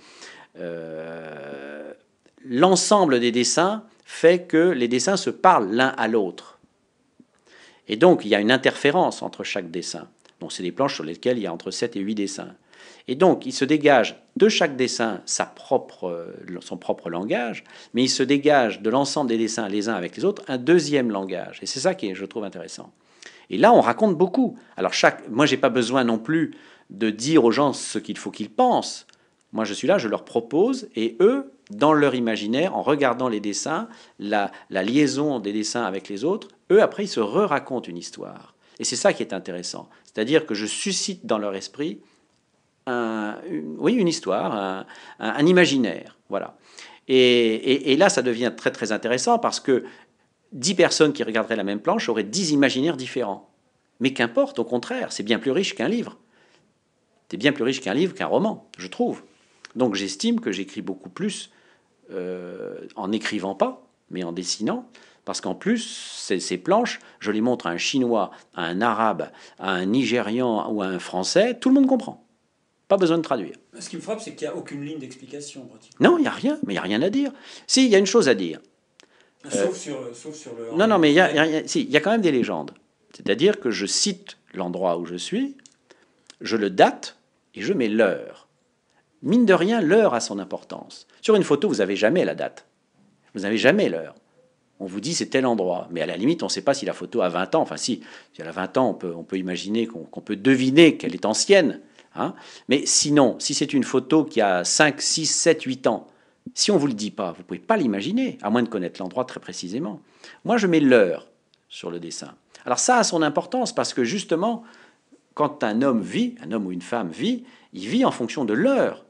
L'ensemble des dessins fait que les dessins se parlent l'un à l'autre. Et donc, il y a une interférence entre chaque dessin c'est des planches sur lesquelles il y a entre 7 et 8 dessins. Et donc il se dégage de chaque dessin euh, son propre langage, mais il se dégage de l'ensemble des dessins les uns avec les autres un deuxième langage. Et c'est ça qui est, je trouve, intéressant. Et là, on raconte beaucoup. Alors chaque, moi, n'ai pas besoin non plus de dire aux gens ce qu'il faut qu'ils pensent. Moi, je suis là, je leur propose, et eux, dans leur imaginaire, en regardant les dessins, la, la liaison des dessins avec les autres, eux, après, ils se re-racontent une histoire. Et c'est ça qui est intéressant. C'est-à-dire que je suscite dans leur esprit une, oui, une histoire, un, imaginaire. Voilà. Et, là, ça devient très très intéressant parce que dix personnes qui regarderaient la même planche auraient dix imaginaires différents. Mais qu'importe, au contraire, c'est bien plus riche qu'un livre. C'est bien plus riche qu'un livre, qu'un roman, je trouve. Donc j'estime que j'écris beaucoup plus euh, en n'écrivant pas, mais en dessinant, parce qu'en plus, ces, planches, je les montre à un Chinois, à un Arabe, à un Nigérian ou à un Français, tout le monde comprend. Pas besoin de traduire. Ce qui me frappe, c'est qu'il n'y a aucune ligne d'explication. Non, il n'y a rien, mais il n'y a rien à dire. Si, il y a une chose à dire. Euh, euh, sauf, sur, euh, sauf le... Non, non, mais il y, a, y a quand même des légendes. C'est-à-dire que je cite l'endroit où je suis, je le date et je mets l'heure. Mine de rien, l'heure a son importance. Sur une photo, vous n'avez jamais la date. Vous n'avez jamais l'heure. On vous dit c'est tel endroit, mais à la limite, on ne sait pas si la photo a 20 ans. Enfin, si, si elle a 20 ans, on peut, imaginer qu'on peut deviner qu'elle est ancienne. Hein. mais sinon, si c'est une photo qui a 5, 6, 7, 8 ans, si on vous le dit pas, vous ne pouvez pas l'imaginer, à moins de connaître l'endroit très précisément. Moi, je mets l'heure sur le dessin. Alors ça a son importance parce que justement, quand un homme vit, un homme ou une femme vit, il vit en fonction de l'heure,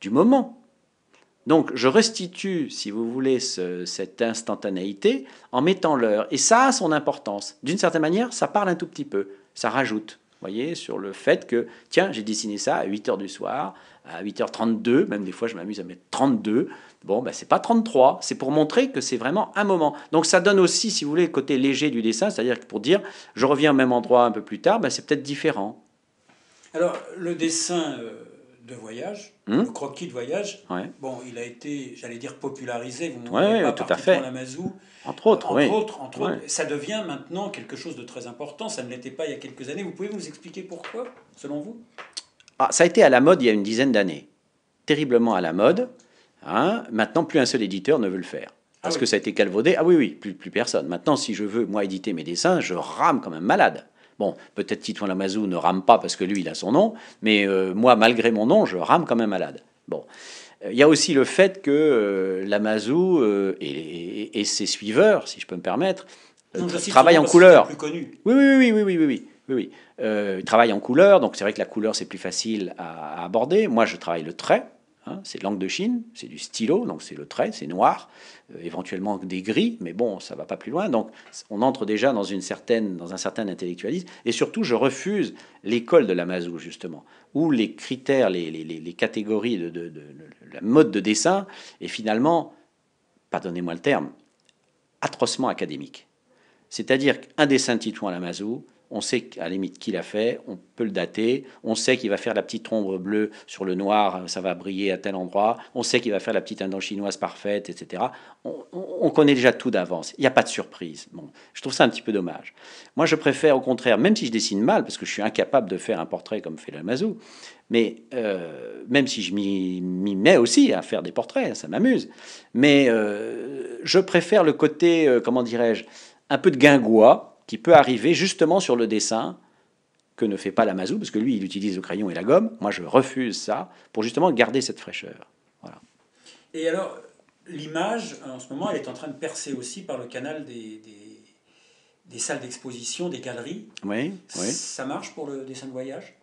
du moment. Donc je restitue, si vous voulez, cette instantanéité en mettant l'heure. Et ça a son importance. D'une certaine manière, ça parle un tout petit peu. Ça rajoute, voyez, sur le fait que, tiens, j'ai dessiné ça à 8h du soir, à 8h32, même des fois je m'amuse à mettre 32. Bon, ben c'est pas 33, c'est pour montrer que c'est vraiment un moment. Donc ça donne aussi, si vous voulez, le côté léger du dessin, c'est-à-dire que pour dire, je reviens au même endroit un peu plus tard, ben c'est peut-être différent. Alors, le dessin... Euh, de voyage, hmm le croquis de voyage. Bon, il a été, j'allais dire, popularisé. Vous ouais, pas tout à fait. Entre autres, entre autres, Ça devient maintenant quelque chose de très important. Ça ne l'était pas il y a quelques années. Vous pouvez nous expliquer pourquoi, selon vous ah, Ça a été à la mode il y a une dizaine d'années. Terriblement à la mode. Hein maintenant, plus un seul éditeur ne veut le faire. Ah Parce que ça a été calvaudé. Ah oui, oui, plus, plus personne. Maintenant, si je veux, moi, éditer mes dessins, je rame comme un malade. Bon, peut-être Titouan Lamazou ne rame pas parce que lui, il a son nom, mais euh, moi, malgré mon nom, je rame quand même malade. Bon. Il y a aussi le fait que euh, Lamazou euh, et, ses suiveurs, si je peux me permettre, travaillent en couleur. Oui, oui, oui, oui, oui, oui. oui. Oui, oui. ils travaillent en couleur, donc c'est vrai que la couleur, c'est plus facile à, aborder. Moi, je travaille le trait, hein, c'est langue de Chine, c'est du stylo, donc c'est le trait, c'est noir. Euh, éventuellement des gris, mais bon, ça va pas plus loin. Donc, on entre déjà dans, une certaine, dans un certain intellectualisme. Et surtout, je refuse l'école de la Mazou, justement, où les critères, les, catégories de, la mode de dessin est finalement, pardonnez-moi le terme, atrocement académique. C'est-à-dire qu'un dessin de Titouan à la Mazou, on sait à la limite qui l'a fait, on peut le dater, on sait qu'il va faire la petite ombre bleue sur le noir, euh, ça va briller à tel endroit, on sait qu'il va faire la petite indo-chinoise parfaite, etc. On, connaît déjà tout d'avance, il n'y a pas de surprise. Bon, je trouve ça un petit peu dommage. Moi, je préfère au contraire, même si je dessine mal, parce que je suis incapable de faire un portrait comme fait Lamazou, mais euh, même si je m'y mets aussi à faire des portraits, ça m'amuse, mais euh, je préfère le côté, comment dirais-je, un peu de guingois, qui peut arriver justement sur le dessin que ne fait pas Lamazou, parce que lui, il utilise le crayon et la gomme. Moi, je refuse ça pour justement garder cette fraîcheur. Voilà. Et alors, l'image, en ce moment, elle est en train de percer aussi par le canal des, des, salles d'exposition, des galeries. Oui, oui. Ça marche pour le dessin de voyage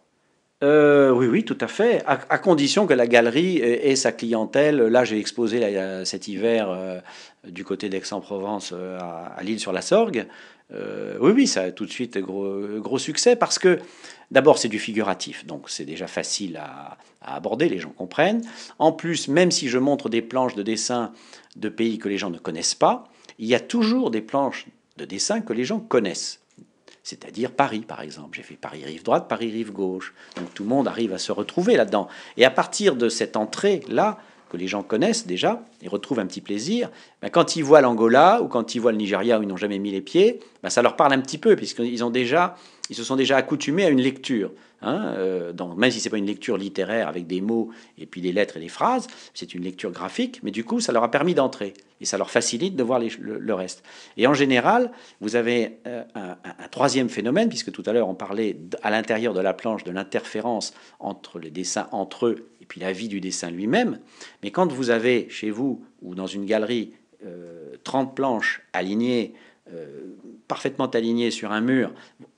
euh, oui, oui, tout à fait. À, condition que la galerie et sa clientèle. Là, j'ai exposé cet hiver euh, du côté d'Aix-en-Provence euh, à, à Lille sur la Sorgue. Euh, oui, oui, ça a tout de suite gros, gros succès parce que d'abord c'est du figuratif, donc c'est déjà facile à, à, aborder, les gens comprennent. En plus, même si je montre des planches de dessin de pays que les gens ne connaissent pas, il y a toujours des planches de dessin que les gens connaissent. C'est-à-dire Paris, par exemple. J'ai fait Paris rive droite, Paris rive gauche. Donc tout le monde arrive à se retrouver là-dedans. Et à partir de cette entrée-là, que les gens connaissent déjà et retrouvent un petit plaisir, ben, quand ils voient l'Angola ou quand ils voient le Nigeria où ils n'ont jamais mis les pieds, ben, ça leur parle un petit peu puisqu'ils ont déjà, ils se sont déjà accoutumés à une lecture. Hein, euh, dans, même si c'est pas une lecture littéraire avec des mots et puis des lettres et des phrases, c'est une lecture graphique, mais du coup, ça leur a permis d'entrer et ça leur facilite de voir le, reste. Et en général, vous avez euh, un, un, troisième phénomène, puisque tout à l'heure on parlait à l'intérieur de la planche de l'interférence entre les dessins entre eux puis la vie du dessin lui-même. Mais quand vous avez chez vous ou dans une galerie 30 euh, planches alignées, euh, parfaitement alignées sur un mur,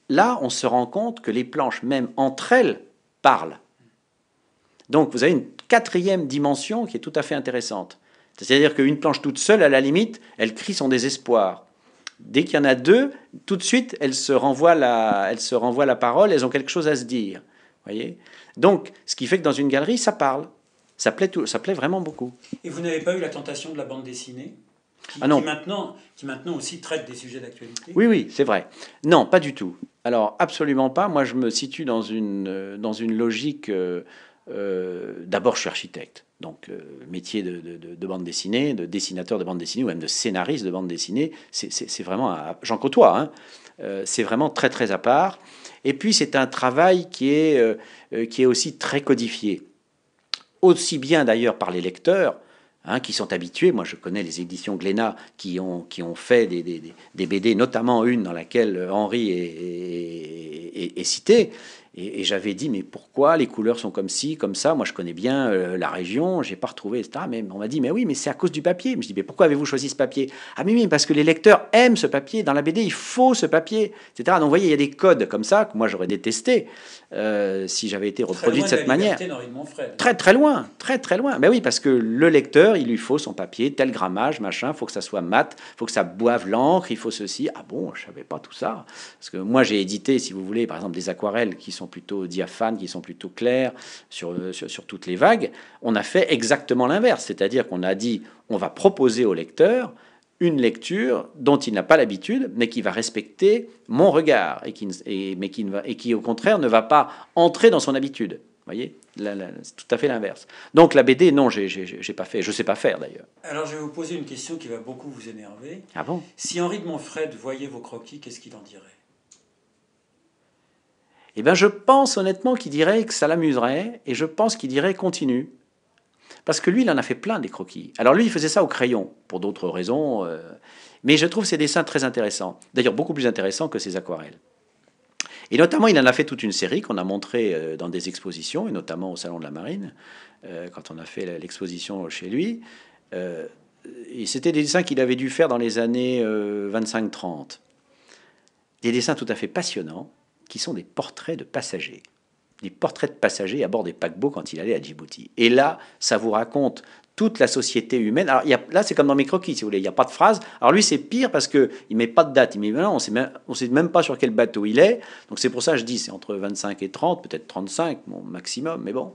là on se rend compte que les planches même entre elles parlent. Donc vous avez une quatrième dimension qui est tout à fait intéressante. C'est-à-dire qu'une planche toute seule, à la limite, elle crie son désespoir. Dès qu'il y en a deux, tout de suite, elles se renvoient la, se la parole, elles ont quelque chose à se dire. voyez donc, ce qui fait que dans une galerie, ça parle. Ça plaît, ça plaît vraiment beaucoup. Et vous n'avez pas eu la tentation de la bande dessinée qui, ah non. Qui maintenant, aussi traite des sujets d'actualité Oui, oui, c'est vrai. Non, pas du tout. Alors, absolument pas. Moi, je me situe dans une, euh, logique. Euh, euh, d'abord, je suis architecte. Donc, métier de, bande dessinée, de dessinateur de bande dessinée ou même de scénariste de bande dessinée, c'est vraiment. J'en côtoie, hein. c'est vraiment très, très à part. Et puis c'est un travail qui est, euh, euh, qui est aussi très codifié, aussi bien d'ailleurs par les lecteurs. Hein, qui sont habitués, moi je connais les éditions Glénat qui ont, qui ont fait des, BD, notamment une dans laquelle Henri est cité, et, j'avais dit, mais pourquoi les couleurs sont comme ci, comme ça Moi, je connais bien euh, la région, j'ai pas retrouvé, etc. Mais on m'a dit, mais oui, mais c'est à cause du papier. Je dis, mais pourquoi avez-vous choisi ce papier Ah, mais oui, parce que les lecteurs aiment ce papier. Dans la BD, il faut ce papier, etc. Donc, vous voyez, il y a des codes comme ça que moi, j'aurais détesté. Euh, si j'avais été reproduit de cette manière. Très très loin, très très loin. Mais ben oui, parce que le lecteur, il lui faut son papier, tel grammage, machin, faut que ça soit mat, faut que ça boive l'encre, il faut ceci. Ah bon, je savais pas tout ça. Parce que moi, j'ai édité, si vous voulez, par exemple, des aquarelles qui sont plutôt diaphanes, qui sont plutôt claires sur euh, toutes les vagues. On a fait exactement l'inverse, c'est-à-dire qu'on a dit, on va proposer au lecteur une lecture dont il n'a pas l'habitude, mais qui va respecter mon regard, et qui, mais qui, va, et qui au contraire ne va pas entrer dans son habitude. Vous voyez, c'est tout à fait l'inverse. Donc la BD, non, j'ai pas fait, je sais pas faire d'ailleurs. Alors je vais vous poser une question qui va beaucoup vous énerver. Ah bon Si Henri de Montfred voyait vos croquis, qu'est-ce qu'il en dirait Eh bien, je pense honnêtement qu'il dirait que ça l'amuserait, et je pense qu'il dirait continue. Parce que lui, il en a fait plein des croquis. Alors lui, il faisait ça au crayon, pour d'autres raisons. Euh, mais je trouve ses dessins très intéressants. D'ailleurs, beaucoup plus intéressants que ses aquarelles. Et notamment, il en a fait toute une série qu'on a montrée euh, dans des expositions, et notamment au Salon de la Marine, euh, quand on a fait l'exposition chez lui. et c'était des dessins qu'il avait dû faire dans les années 25-30. Des dessins tout à fait passionnants, qui sont des portraits de passagers des portraits de passagers à bord des paquebots quand il allait à Djibouti. Et là, ça vous raconte toute la société humaine. Alors là, c'est comme dans mes croquis, si vous voulez, il n'y a pas de phrase. Alors lui, c'est pire parce qu'il ne met pas de date. Il met, non, on ne sait même pas sur quel bateau il est. Donc c'est pour ça que je dis, c'est entre 25 et 30, peut-être 35, mon maximum, mais bon.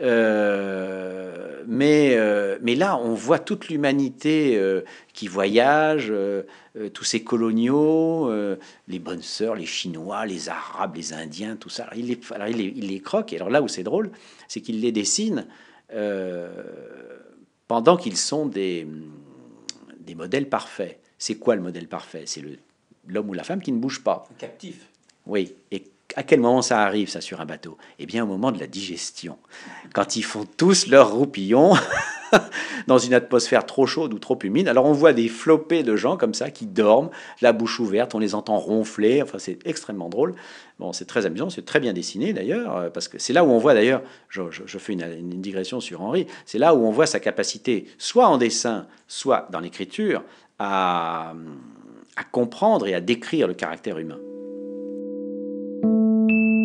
Euh, mais, euh, mais là, on voit toute l'humanité euh, qui voyage, tous ces coloniaux, les bonnes sœurs, les Chinois, les Arabes, les Indiens, tout ça. Alors, il, les, il, les, croque. Et alors là où c'est drôle, c'est qu'il les dessine pendant qu'ils sont des, des modèles parfaits. C'est quoi le modèle parfait C'est l'homme ou la femme qui ne bouge pas. Captif. Oui. Et à quel moment ça arrive, ça, sur un bateau Eh bien, au moment de la digestion. Quand ils font tous leur roupillon dans une atmosphère trop chaude ou trop humide, alors on voit des flopés de gens comme ça qui dorment, la bouche ouverte, on les entend ronfler. Enfin, c'est extrêmement drôle. Bon, c'est très amusant, c'est très bien dessiné d'ailleurs, euh, parce que c'est là où on voit d'ailleurs, je, fais une, digression sur Henri, c'est là où on voit sa capacité, soit en dessin, soit dans l'écriture, à comprendre et à décrire le caractère humain. Thank you.